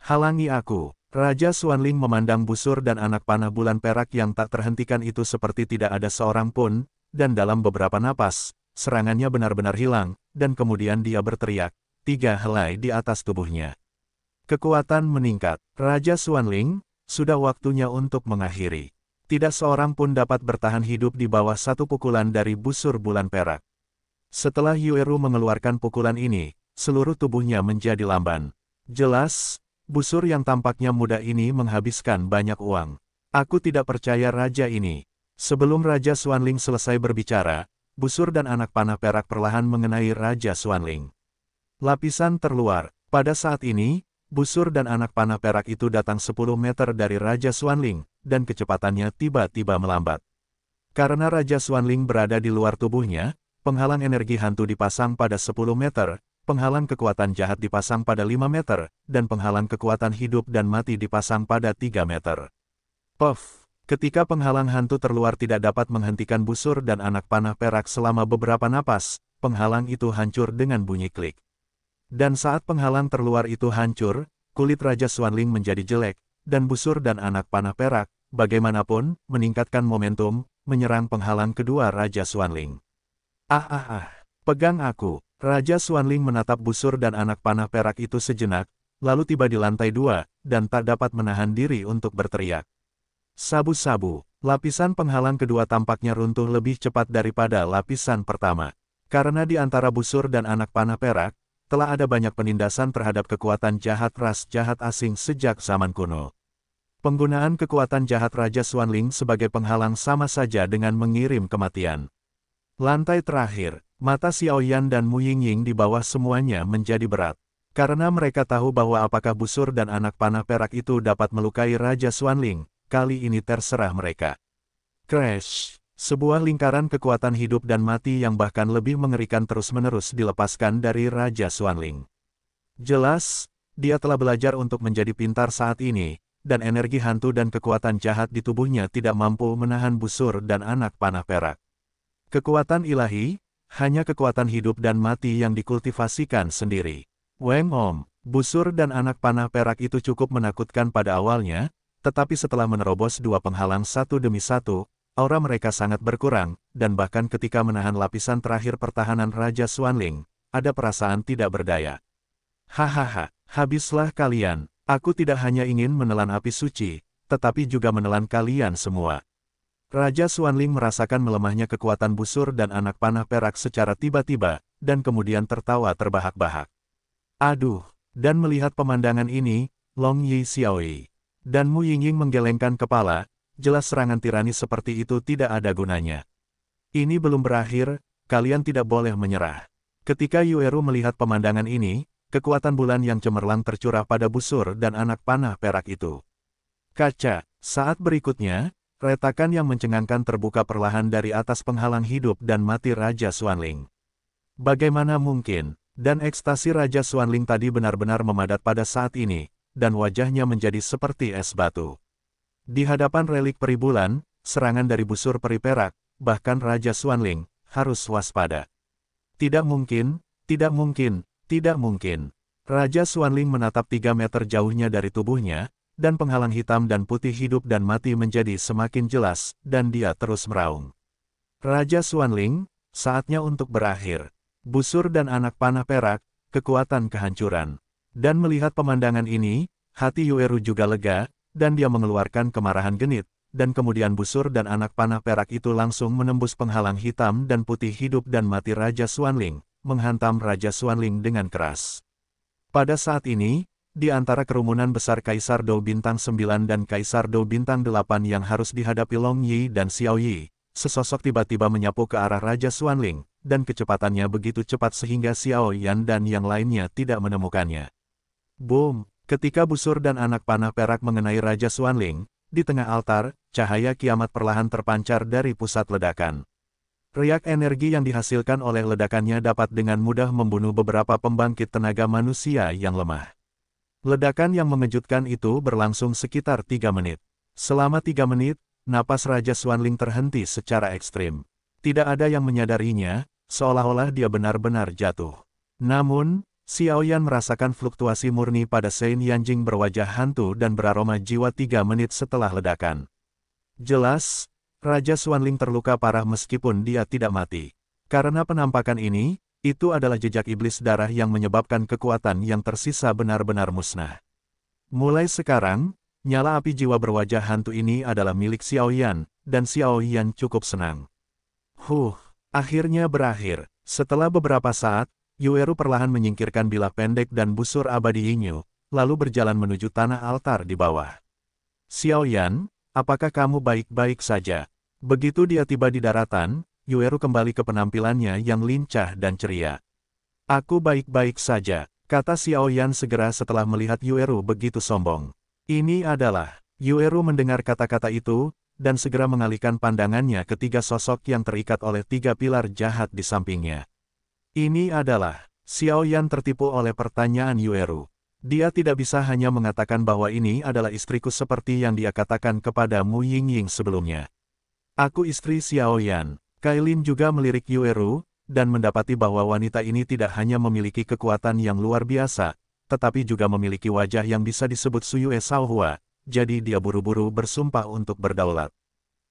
Halangi aku, Raja Suanling memandang busur dan anak panah bulan perak yang tak terhentikan itu seperti tidak ada seorang pun, dan dalam beberapa napas, serangannya benar-benar hilang, dan kemudian dia berteriak, tiga helai di atas tubuhnya. Kekuatan meningkat. Raja Xuanling, sudah waktunya untuk mengakhiri. Tidak seorang pun dapat bertahan hidup di bawah satu pukulan dari busur bulan perak. Setelah Yueru mengeluarkan pukulan ini, seluruh tubuhnya menjadi lamban. Jelas, busur yang tampaknya muda ini menghabiskan banyak uang. Aku tidak percaya raja ini. Sebelum Raja Xuanling selesai berbicara, busur dan anak panah perak perlahan mengenai Raja Xuanling. Lapisan terluar. Pada saat ini, busur dan anak panah perak itu datang 10 meter dari Raja Suanling, dan kecepatannya tiba-tiba melambat. Karena Raja Suanling berada di luar tubuhnya, penghalang energi hantu dipasang pada 10 meter, penghalang kekuatan jahat dipasang pada 5 meter, dan penghalang kekuatan hidup dan mati dipasang pada 3 meter. Puff! Ketika penghalang hantu terluar tidak dapat menghentikan busur dan anak panah perak selama beberapa napas, penghalang itu hancur dengan bunyi klik. Dan saat penghalang terluar itu hancur, kulit Raja Swanling menjadi jelek, dan busur dan anak panah perak, bagaimanapun, meningkatkan momentum, menyerang penghalang kedua Raja Swanling. Ah ah ah, pegang aku. Raja Swanling menatap busur dan anak panah perak itu sejenak, lalu tiba di lantai dua, dan tak dapat menahan diri untuk berteriak. Sabu-sabu, lapisan penghalang kedua tampaknya runtuh lebih cepat daripada lapisan pertama. Karena di antara busur dan anak panah perak, telah ada banyak penindasan terhadap kekuatan jahat ras jahat asing sejak zaman kuno. Penggunaan kekuatan jahat Raja Suanling sebagai penghalang sama saja dengan mengirim kematian. Lantai terakhir, mata Xiao Yan dan Mu Yingying di bawah semuanya menjadi berat. Karena mereka tahu bahwa apakah busur dan anak panah perak itu dapat melukai Raja Suanling, kali ini terserah mereka. Crash! Sebuah lingkaran kekuatan hidup dan mati yang bahkan lebih mengerikan terus-menerus dilepaskan dari Raja Xuanling. Jelas, dia telah belajar untuk menjadi pintar saat ini, dan energi hantu dan kekuatan jahat di tubuhnya tidak mampu menahan busur dan anak panah perak. Kekuatan ilahi, hanya kekuatan hidup dan mati yang dikultivasikan sendiri. Weng Om, busur dan anak panah perak itu cukup menakutkan pada awalnya, tetapi setelah menerobos dua penghalang satu demi satu, aura mereka sangat berkurang, dan bahkan ketika menahan lapisan terakhir pertahanan Raja Xuanling, ada perasaan tidak berdaya. Hahaha, habislah kalian, aku tidak hanya ingin menelan api suci, tetapi juga menelan kalian semua. Raja Xuanling merasakan melemahnya kekuatan busur dan anak panah perak secara tiba-tiba, dan kemudian tertawa terbahak-bahak. Aduh, dan melihat pemandangan ini, Long Yi Xiaoyi dan Mu Yingying menggelengkan kepala, jelas serangan tirani seperti itu tidak ada gunanya. Ini belum berakhir, kalian tidak boleh menyerah. Ketika Yueru melihat pemandangan ini, kekuatan bulan yang cemerlang tercurah pada busur dan anak panah perak itu. Kaca, saat berikutnya, retakan yang mencengangkan terbuka perlahan dari atas penghalang hidup dan mati Raja Suanling. Bagaimana mungkin, dan ekstasi Raja Suanling tadi benar-benar memadat pada saat ini, dan wajahnya menjadi seperti es batu. Di hadapan relik peribulan, serangan dari busur peri perak, bahkan Raja Suanling, harus waspada. Tidak mungkin, tidak mungkin, tidak mungkin. Raja Suanling menatap tiga meter jauhnya dari tubuhnya, dan penghalang hitam dan putih hidup dan mati menjadi semakin jelas, dan dia terus meraung. Raja Suanling, saatnya untuk berakhir. Busur dan anak panah perak, kekuatan kehancuran. Dan melihat pemandangan ini, hati Yueru juga lega, dan dia mengeluarkan kemarahan genit, dan kemudian busur dan anak panah perak itu langsung menembus penghalang hitam dan putih hidup dan mati Raja Suanling, menghantam Raja Suanling dengan keras. Pada saat ini, di antara kerumunan besar Kaisar Dou Bintang 9 dan Kaisar Dou Bintang 8 yang harus dihadapi Long Yi dan Xiao Yi, sesosok tiba-tiba menyapu ke arah Raja Suanling, dan kecepatannya begitu cepat sehingga Xiao Yan dan yang lainnya tidak menemukannya. Boom! Ketika busur dan anak panah perak mengenai Raja Suanling, di tengah altar, cahaya kiamat perlahan terpancar dari pusat ledakan. Riak energi yang dihasilkan oleh ledakannya dapat dengan mudah membunuh beberapa pembangkit tenaga manusia yang lemah. Ledakan yang mengejutkan itu berlangsung sekitar tiga menit. Selama tiga menit, napas Raja Suanling terhenti secara ekstrim. Tidak ada yang menyadarinya, seolah-olah dia benar-benar jatuh. Namun, Xiaoyan merasakan fluktuasi murni pada Sein Yanjing berwajah hantu dan beraroma jiwa tiga menit setelah ledakan. Jelas, Raja Xuanling terluka parah meskipun dia tidak mati. Karena penampakan ini, itu adalah jejak iblis darah yang menyebabkan kekuatan yang tersisa benar-benar musnah. Mulai sekarang, nyala api jiwa berwajah hantu ini adalah milik Xiaoyan, dan Xiaoyan cukup senang. Huh, akhirnya berakhir. Setelah beberapa saat, Yueru perlahan menyingkirkan bila pendek dan busur abadi Yingyu, lalu berjalan menuju tanah altar di bawah. Xiao Yan, apakah kamu baik-baik saja? Begitu dia tiba di daratan, Yueru kembali ke penampilannya yang lincah dan ceria. Aku baik-baik saja, kata Xiao Yan segera setelah melihat Yueru begitu sombong. Ini adalah, Yueru mendengar kata-kata itu, dan segera mengalihkan pandangannya ke tiga sosok yang terikat oleh tiga pilar jahat di sampingnya. Ini adalah, Xiao Yan tertipu oleh pertanyaan Yueru. Dia tidak bisa hanya mengatakan bahwa ini adalah istriku seperti yang dia katakan kepada Mu Ying Ying sebelumnya. Aku istri Xiao Yan. Kailin juga melirik Yueru, dan mendapati bahwa wanita ini tidak hanya memiliki kekuatan yang luar biasa, tetapi juga memiliki wajah yang bisa disebut Suyue Saohua, jadi dia buru-buru bersumpah untuk berdaulat.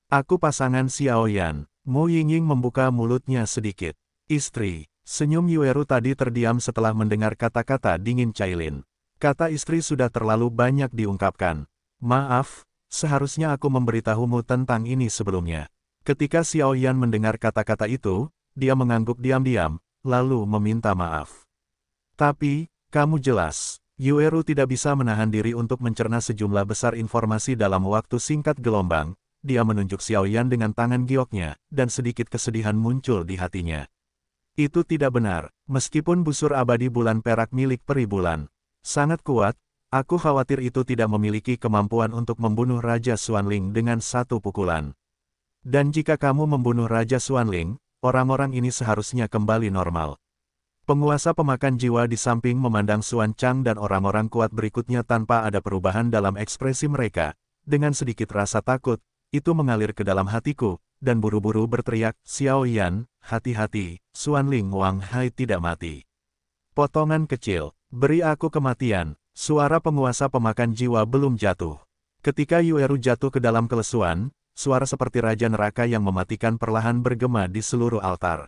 Aku pasangan Xiao Yan. Mu Ying Ying membuka mulutnya sedikit. Istri, Senyum Yueru tadi terdiam setelah mendengar kata-kata dingin Cailin. Kata istri sudah terlalu banyak diungkapkan. Maaf, seharusnya aku memberitahumu tentang ini sebelumnya. Ketika Xiao Yan mendengar kata-kata itu, dia mengangguk diam-diam, lalu meminta maaf. Tapi, kamu jelas, Yueru tidak bisa menahan diri untuk mencerna sejumlah besar informasi dalam waktu singkat gelombang. Dia menunjuk Xiao Yan dengan tangan gioknya, dan sedikit kesedihan muncul di hatinya. Itu tidak benar, meskipun busur abadi bulan perak milik peri bulan Sangat kuat, aku khawatir itu tidak memiliki kemampuan untuk membunuh Raja Suanling dengan satu pukulan. Dan jika kamu membunuh Raja Suanling, orang-orang ini seharusnya kembali normal. Penguasa pemakan jiwa di samping memandang Suan Chang dan orang-orang kuat berikutnya tanpa ada perubahan dalam ekspresi mereka. Dengan sedikit rasa takut, itu mengalir ke dalam hatiku, dan buru-buru berteriak, Xiao Yan, hati-hati, Suan Ling Wang Hai tidak mati. Potongan kecil, beri aku kematian, suara penguasa pemakan jiwa belum jatuh. Ketika Yueru jatuh ke dalam kelesuan, suara seperti raja neraka yang mematikan perlahan bergema di seluruh altar.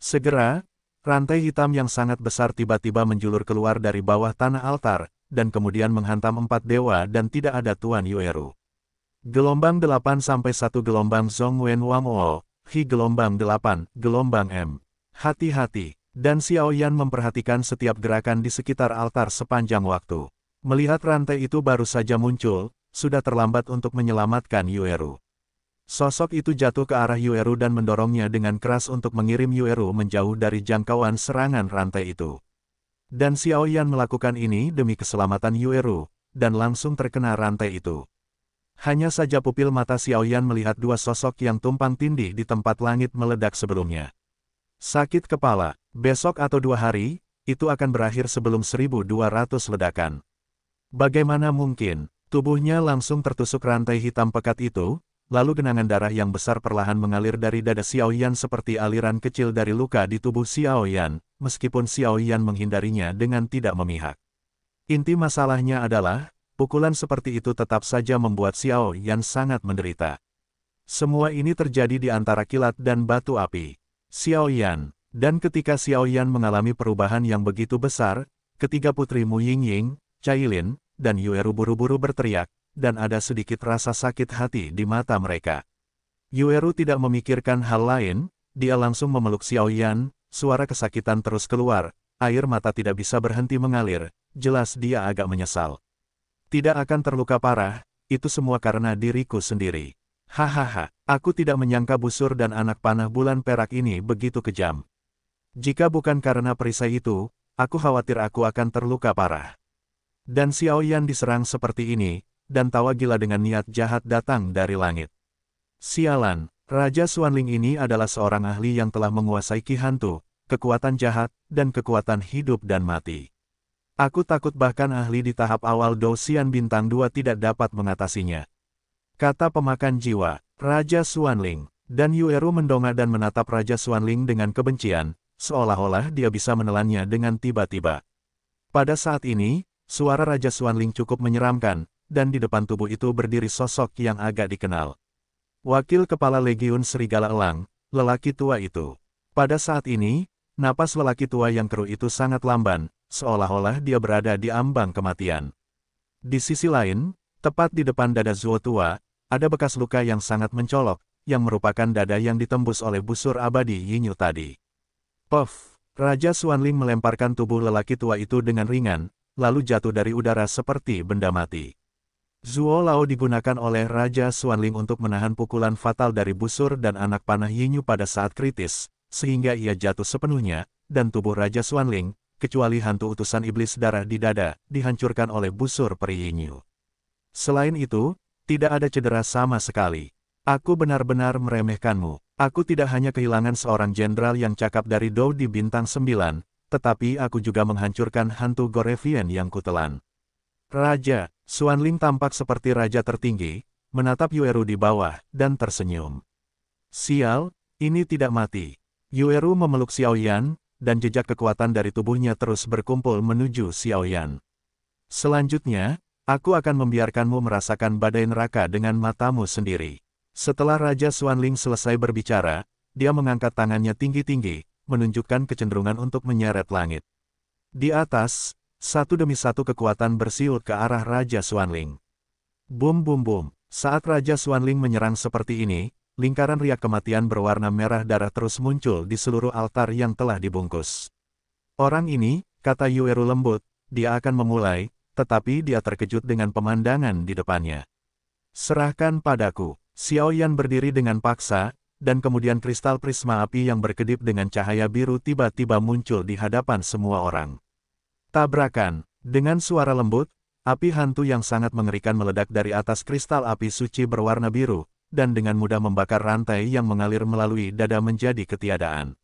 Segera, rantai hitam yang sangat besar tiba-tiba menjulur keluar dari bawah tanah altar, dan kemudian menghantam empat dewa dan tidak ada Tuan Yueru. Gelombang 8 sampai 1 gelombang Wen Wang Wamoo, Hi gelombang 8, gelombang M. Hati-hati, dan Xiao Yan memperhatikan setiap gerakan di sekitar altar sepanjang waktu. Melihat rantai itu baru saja muncul, sudah terlambat untuk menyelamatkan Yueru. Sosok itu jatuh ke arah Yueru dan mendorongnya dengan keras untuk mengirim Yueru menjauh dari jangkauan serangan rantai itu. Dan Xiao Yan melakukan ini demi keselamatan Yueru, dan langsung terkena rantai itu. Hanya saja pupil mata Xiaoyan melihat dua sosok yang tumpang tindih di tempat langit meledak sebelumnya. Sakit kepala, besok atau dua hari, itu akan berakhir sebelum 1200 ledakan. Bagaimana mungkin, tubuhnya langsung tertusuk rantai hitam pekat itu, lalu genangan darah yang besar perlahan mengalir dari dada Xiaoyan seperti aliran kecil dari luka di tubuh Xiaoyan, meskipun Xiaoyan menghindarinya dengan tidak memihak. Inti masalahnya adalah, pukulan seperti itu tetap saja membuat Xiao Yan sangat menderita. Semua ini terjadi di antara kilat dan batu api. Xiao Yan, dan ketika Xiao Yan mengalami perubahan yang begitu besar, ketiga putri Mu Ying Ying, Cai Lin, dan Yueru buru-buru berteriak, dan ada sedikit rasa sakit hati di mata mereka. Yueru tidak memikirkan hal lain, dia langsung memeluk Xiao Yan, suara kesakitan terus keluar, air mata tidak bisa berhenti mengalir, jelas dia agak menyesal. Tidak akan terluka parah, itu semua karena diriku sendiri. Hahaha, aku tidak menyangka busur dan anak panah bulan perak ini begitu kejam. Jika bukan karena perisai itu, aku khawatir aku akan terluka parah. Dan Xiao Yan diserang seperti ini, dan tawa gila dengan niat jahat datang dari langit. Sialan, Raja Suanling ini adalah seorang ahli yang telah menguasai Ki Hantu, kekuatan jahat, dan kekuatan hidup dan mati. Aku takut bahkan ahli di tahap awal dosian bintang 2 tidak dapat mengatasinya. Kata pemakan jiwa, Raja Suanling, dan Yueru mendongak dan menatap Raja Suanling dengan kebencian, seolah-olah dia bisa menelannya dengan tiba-tiba. Pada saat ini, suara Raja Suanling cukup menyeramkan, dan di depan tubuh itu berdiri sosok yang agak dikenal. Wakil Kepala Legiun Serigala Elang, lelaki tua itu. Pada saat ini, napas lelaki tua yang keruh itu sangat lamban, seolah-olah dia berada di ambang kematian. Di sisi lain, tepat di depan dada Zuo tua, ada bekas luka yang sangat mencolok, yang merupakan dada yang ditembus oleh busur abadi Yinyu tadi. Puff! Raja Suanling melemparkan tubuh lelaki tua itu dengan ringan, lalu jatuh dari udara seperti benda mati. Zuo Lao digunakan oleh Raja Suanling untuk menahan pukulan fatal dari busur dan anak panah Yinyu pada saat kritis, sehingga ia jatuh sepenuhnya, dan tubuh Raja Suanling, kecuali hantu utusan iblis darah di dada, dihancurkan oleh busur Yinyu. Selain itu, tidak ada cedera sama sekali. Aku benar-benar meremehkanmu. Aku tidak hanya kehilangan seorang jenderal yang cakap dari Dou di bintang sembilan, tetapi aku juga menghancurkan hantu Gorevian yang kutelan. Raja, Suanling tampak seperti raja tertinggi, menatap Yueru di bawah, dan tersenyum. Sial, ini tidak mati. Yueru memeluk Xiaoyan, dan jejak kekuatan dari tubuhnya terus berkumpul menuju Xiaoyan. Selanjutnya, aku akan membiarkanmu merasakan badai neraka dengan matamu sendiri. Setelah Raja Xuanling selesai berbicara, dia mengangkat tangannya tinggi-tinggi, menunjukkan kecenderungan untuk menyeret langit. Di atas, satu demi satu kekuatan bersiul ke arah Raja Xuanling. Bum bum bum, saat Raja Xuanling menyerang seperti ini, lingkaran riak kematian berwarna merah darah terus muncul di seluruh altar yang telah dibungkus. Orang ini, kata Yueru lembut, dia akan memulai, tetapi dia terkejut dengan pemandangan di depannya. Serahkan padaku. Xiao Yan berdiri dengan paksa, dan kemudian kristal prisma api yang berkedip dengan cahaya biru tiba-tiba muncul di hadapan semua orang. Tabrakan, dengan suara lembut, api hantu yang sangat mengerikan meledak dari atas kristal api suci berwarna biru, dan dengan mudah membakar rantai yang mengalir melalui dada menjadi ketiadaan.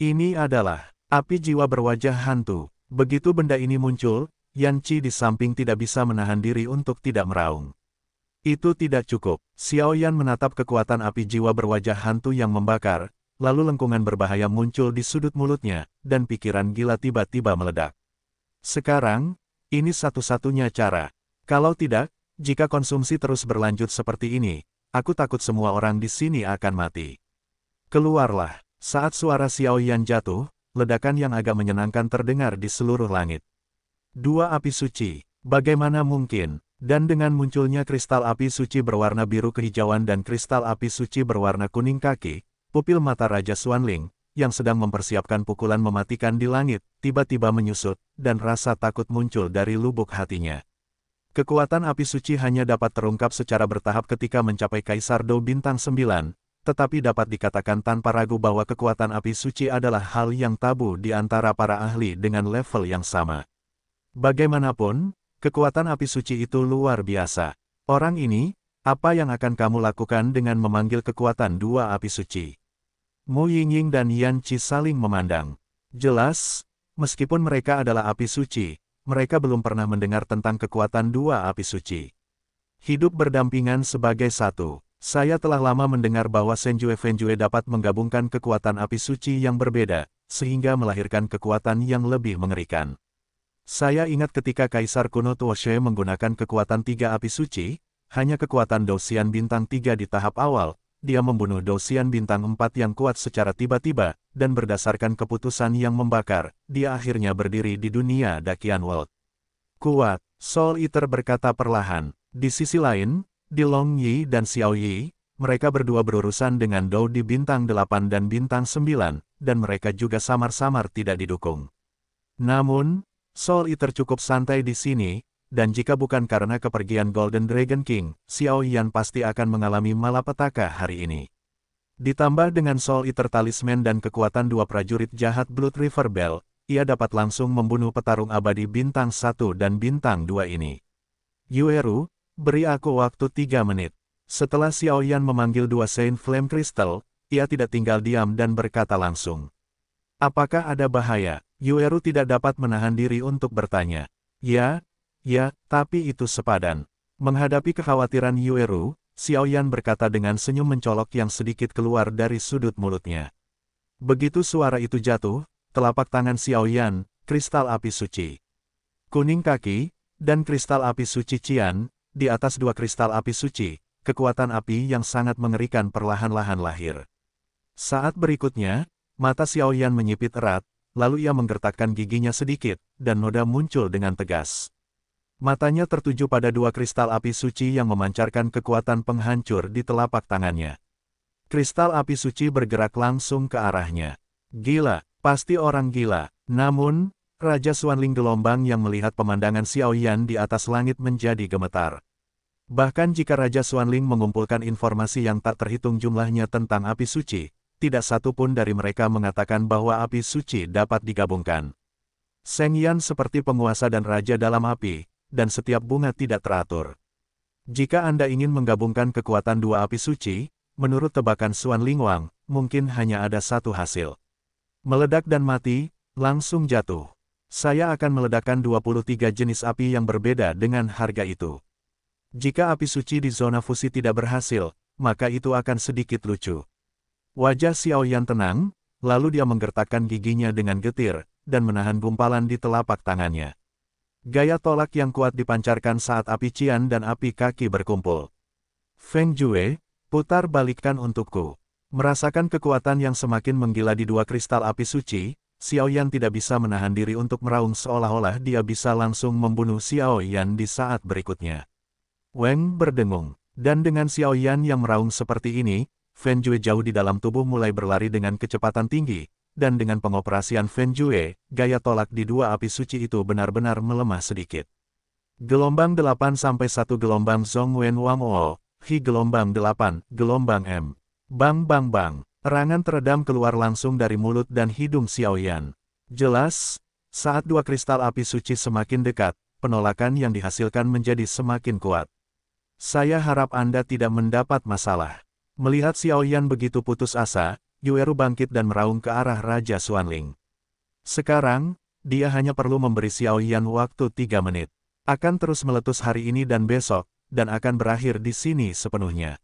Ini adalah api jiwa berwajah hantu. Begitu benda ini muncul, Yan Qi di samping tidak bisa menahan diri untuk tidak meraung. Itu tidak cukup. Xiao Yan menatap kekuatan api jiwa berwajah hantu yang membakar, lalu lengkungan berbahaya muncul di sudut mulutnya, dan pikiran gila tiba-tiba meledak. Sekarang, ini satu-satunya cara. Kalau tidak, jika konsumsi terus berlanjut seperti ini, aku takut semua orang di sini akan mati. Keluarlah, saat suara Xiao Yan jatuh, ledakan yang agak menyenangkan terdengar di seluruh langit. Dua api suci, bagaimana mungkin? Dan dengan munculnya kristal api suci berwarna biru kehijauan dan kristal api suci berwarna kuning kaki, pupil mata Raja Xuanling, yang sedang mempersiapkan pukulan mematikan di langit, tiba-tiba menyusut, dan rasa takut muncul dari lubuk hatinya. Kekuatan api suci hanya dapat terungkap secara bertahap ketika mencapai Kaisardo bintang 9, tetapi dapat dikatakan tanpa ragu bahwa kekuatan api suci adalah hal yang tabu di antara para ahli dengan level yang sama. Bagaimanapun, kekuatan api suci itu luar biasa. Orang ini, apa yang akan kamu lakukan dengan memanggil kekuatan dua api suci? Mu Yingying dan Yan Qi saling memandang. Jelas, meskipun mereka adalah api suci, mereka belum pernah mendengar tentang kekuatan dua api suci. Hidup berdampingan sebagai satu. Saya telah lama mendengar bahwa Senjue Fenjue dapat menggabungkan kekuatan api suci yang berbeda, sehingga melahirkan kekuatan yang lebih mengerikan. Saya ingat ketika Kaisar kuno Tuoshe menggunakan kekuatan tiga api suci, hanya kekuatan Douxian bintang tiga di tahap awal, dia membunuh Dosian bintang empat yang kuat secara tiba-tiba, dan berdasarkan keputusan yang membakar, dia akhirnya berdiri di dunia Dakian World. Kuat, Soul Eater berkata perlahan. Di sisi lain, di Long Yi dan Xiao Yi, mereka berdua berurusan dengan Dou di bintang 8 dan bintang 9, dan mereka juga samar-samar tidak didukung. Namun, Soul Eater cukup santai di sini, dan jika bukan karena kepergian Golden Dragon King, Xiao Yan pasti akan mengalami malapetaka hari ini. Ditambah dengan Soul Eater Talisman dan kekuatan dua prajurit jahat Blood River Bell, ia dapat langsung membunuh petarung abadi bintang 1 dan bintang 2 ini. Yueru, beri aku waktu 3 menit. Setelah Xiao Yan memanggil dua Saint Flame Crystal, ia tidak tinggal diam dan berkata langsung. Apakah ada bahaya? Yueru tidak dapat menahan diri untuk bertanya. Ya, Ya, tapi itu sepadan. Menghadapi kekhawatiran Yueru, Xiaoyan berkata dengan senyum mencolok yang sedikit keluar dari sudut mulutnya. Begitu suara itu jatuh, telapak tangan Xiaoyan, kristal api suci. Kuning kaki, dan kristal api suci Cian, di atas dua kristal api suci, kekuatan api yang sangat mengerikan perlahan-lahan lahir. Saat berikutnya, mata Xiaoyan menyipit erat, lalu ia menggertakkan giginya sedikit, dan noda muncul dengan tegas. Matanya tertuju pada dua kristal api suci yang memancarkan kekuatan penghancur di telapak tangannya. Kristal api suci bergerak langsung ke arahnya. Gila, pasti orang gila. Namun, Raja Suanling gelombang yang melihat pemandangan Xiaoyan di atas langit menjadi gemetar. Bahkan jika Raja Suanling mengumpulkan informasi yang tak terhitung jumlahnya tentang api suci, tidak satu pun dari mereka mengatakan bahwa api suci dapat digabungkan. Seng Yan seperti penguasa dan raja dalam api, dan setiap bunga tidak teratur. Jika Anda ingin menggabungkan kekuatan dua api suci, menurut tebakan Suan Lingwang, mungkin hanya ada satu hasil. Meledak dan mati, langsung jatuh. Saya akan meledakkan 23 jenis api yang berbeda dengan harga itu. Jika api suci di zona fusi tidak berhasil, maka itu akan sedikit lucu. Wajah Xiao Yan tenang, lalu dia menggertakkan giginya dengan getir, dan menahan gumpalan di telapak tangannya. Gaya tolak yang kuat dipancarkan saat api cian dan api kaki berkumpul. Feng Jue, putar balikkan untukku. Merasakan kekuatan yang semakin menggila di dua kristal api suci, Xiao Yan tidak bisa menahan diri untuk meraung seolah-olah dia bisa langsung membunuh Xiao Yan di saat berikutnya. Wang berdengung, dan dengan Xiao Yan yang meraung seperti ini, Feng Jue jauh di dalam tubuh mulai berlari dengan kecepatan tinggi, dan dengan pengoperasian Feng Jue, gaya tolak di dua api suci itu benar-benar melemah sedikit. Gelombang 8-1 gelombang Zong Wen Wang O, Hi gelombang 8, gelombang M. Bang bang bang, erangan teredam keluar langsung dari mulut dan hidung Xiaoyan. Jelas, saat dua kristal api suci semakin dekat, penolakan yang dihasilkan menjadi semakin kuat. Saya harap Anda tidak mendapat masalah. Melihat Xiaoyan begitu putus asa, Yueru bangkit dan meraung ke arah Raja Xuanling. Sekarang, dia hanya perlu memberi Xiao Yan waktu tiga menit. Akan terus meletus hari ini dan besok, dan akan berakhir di sini sepenuhnya.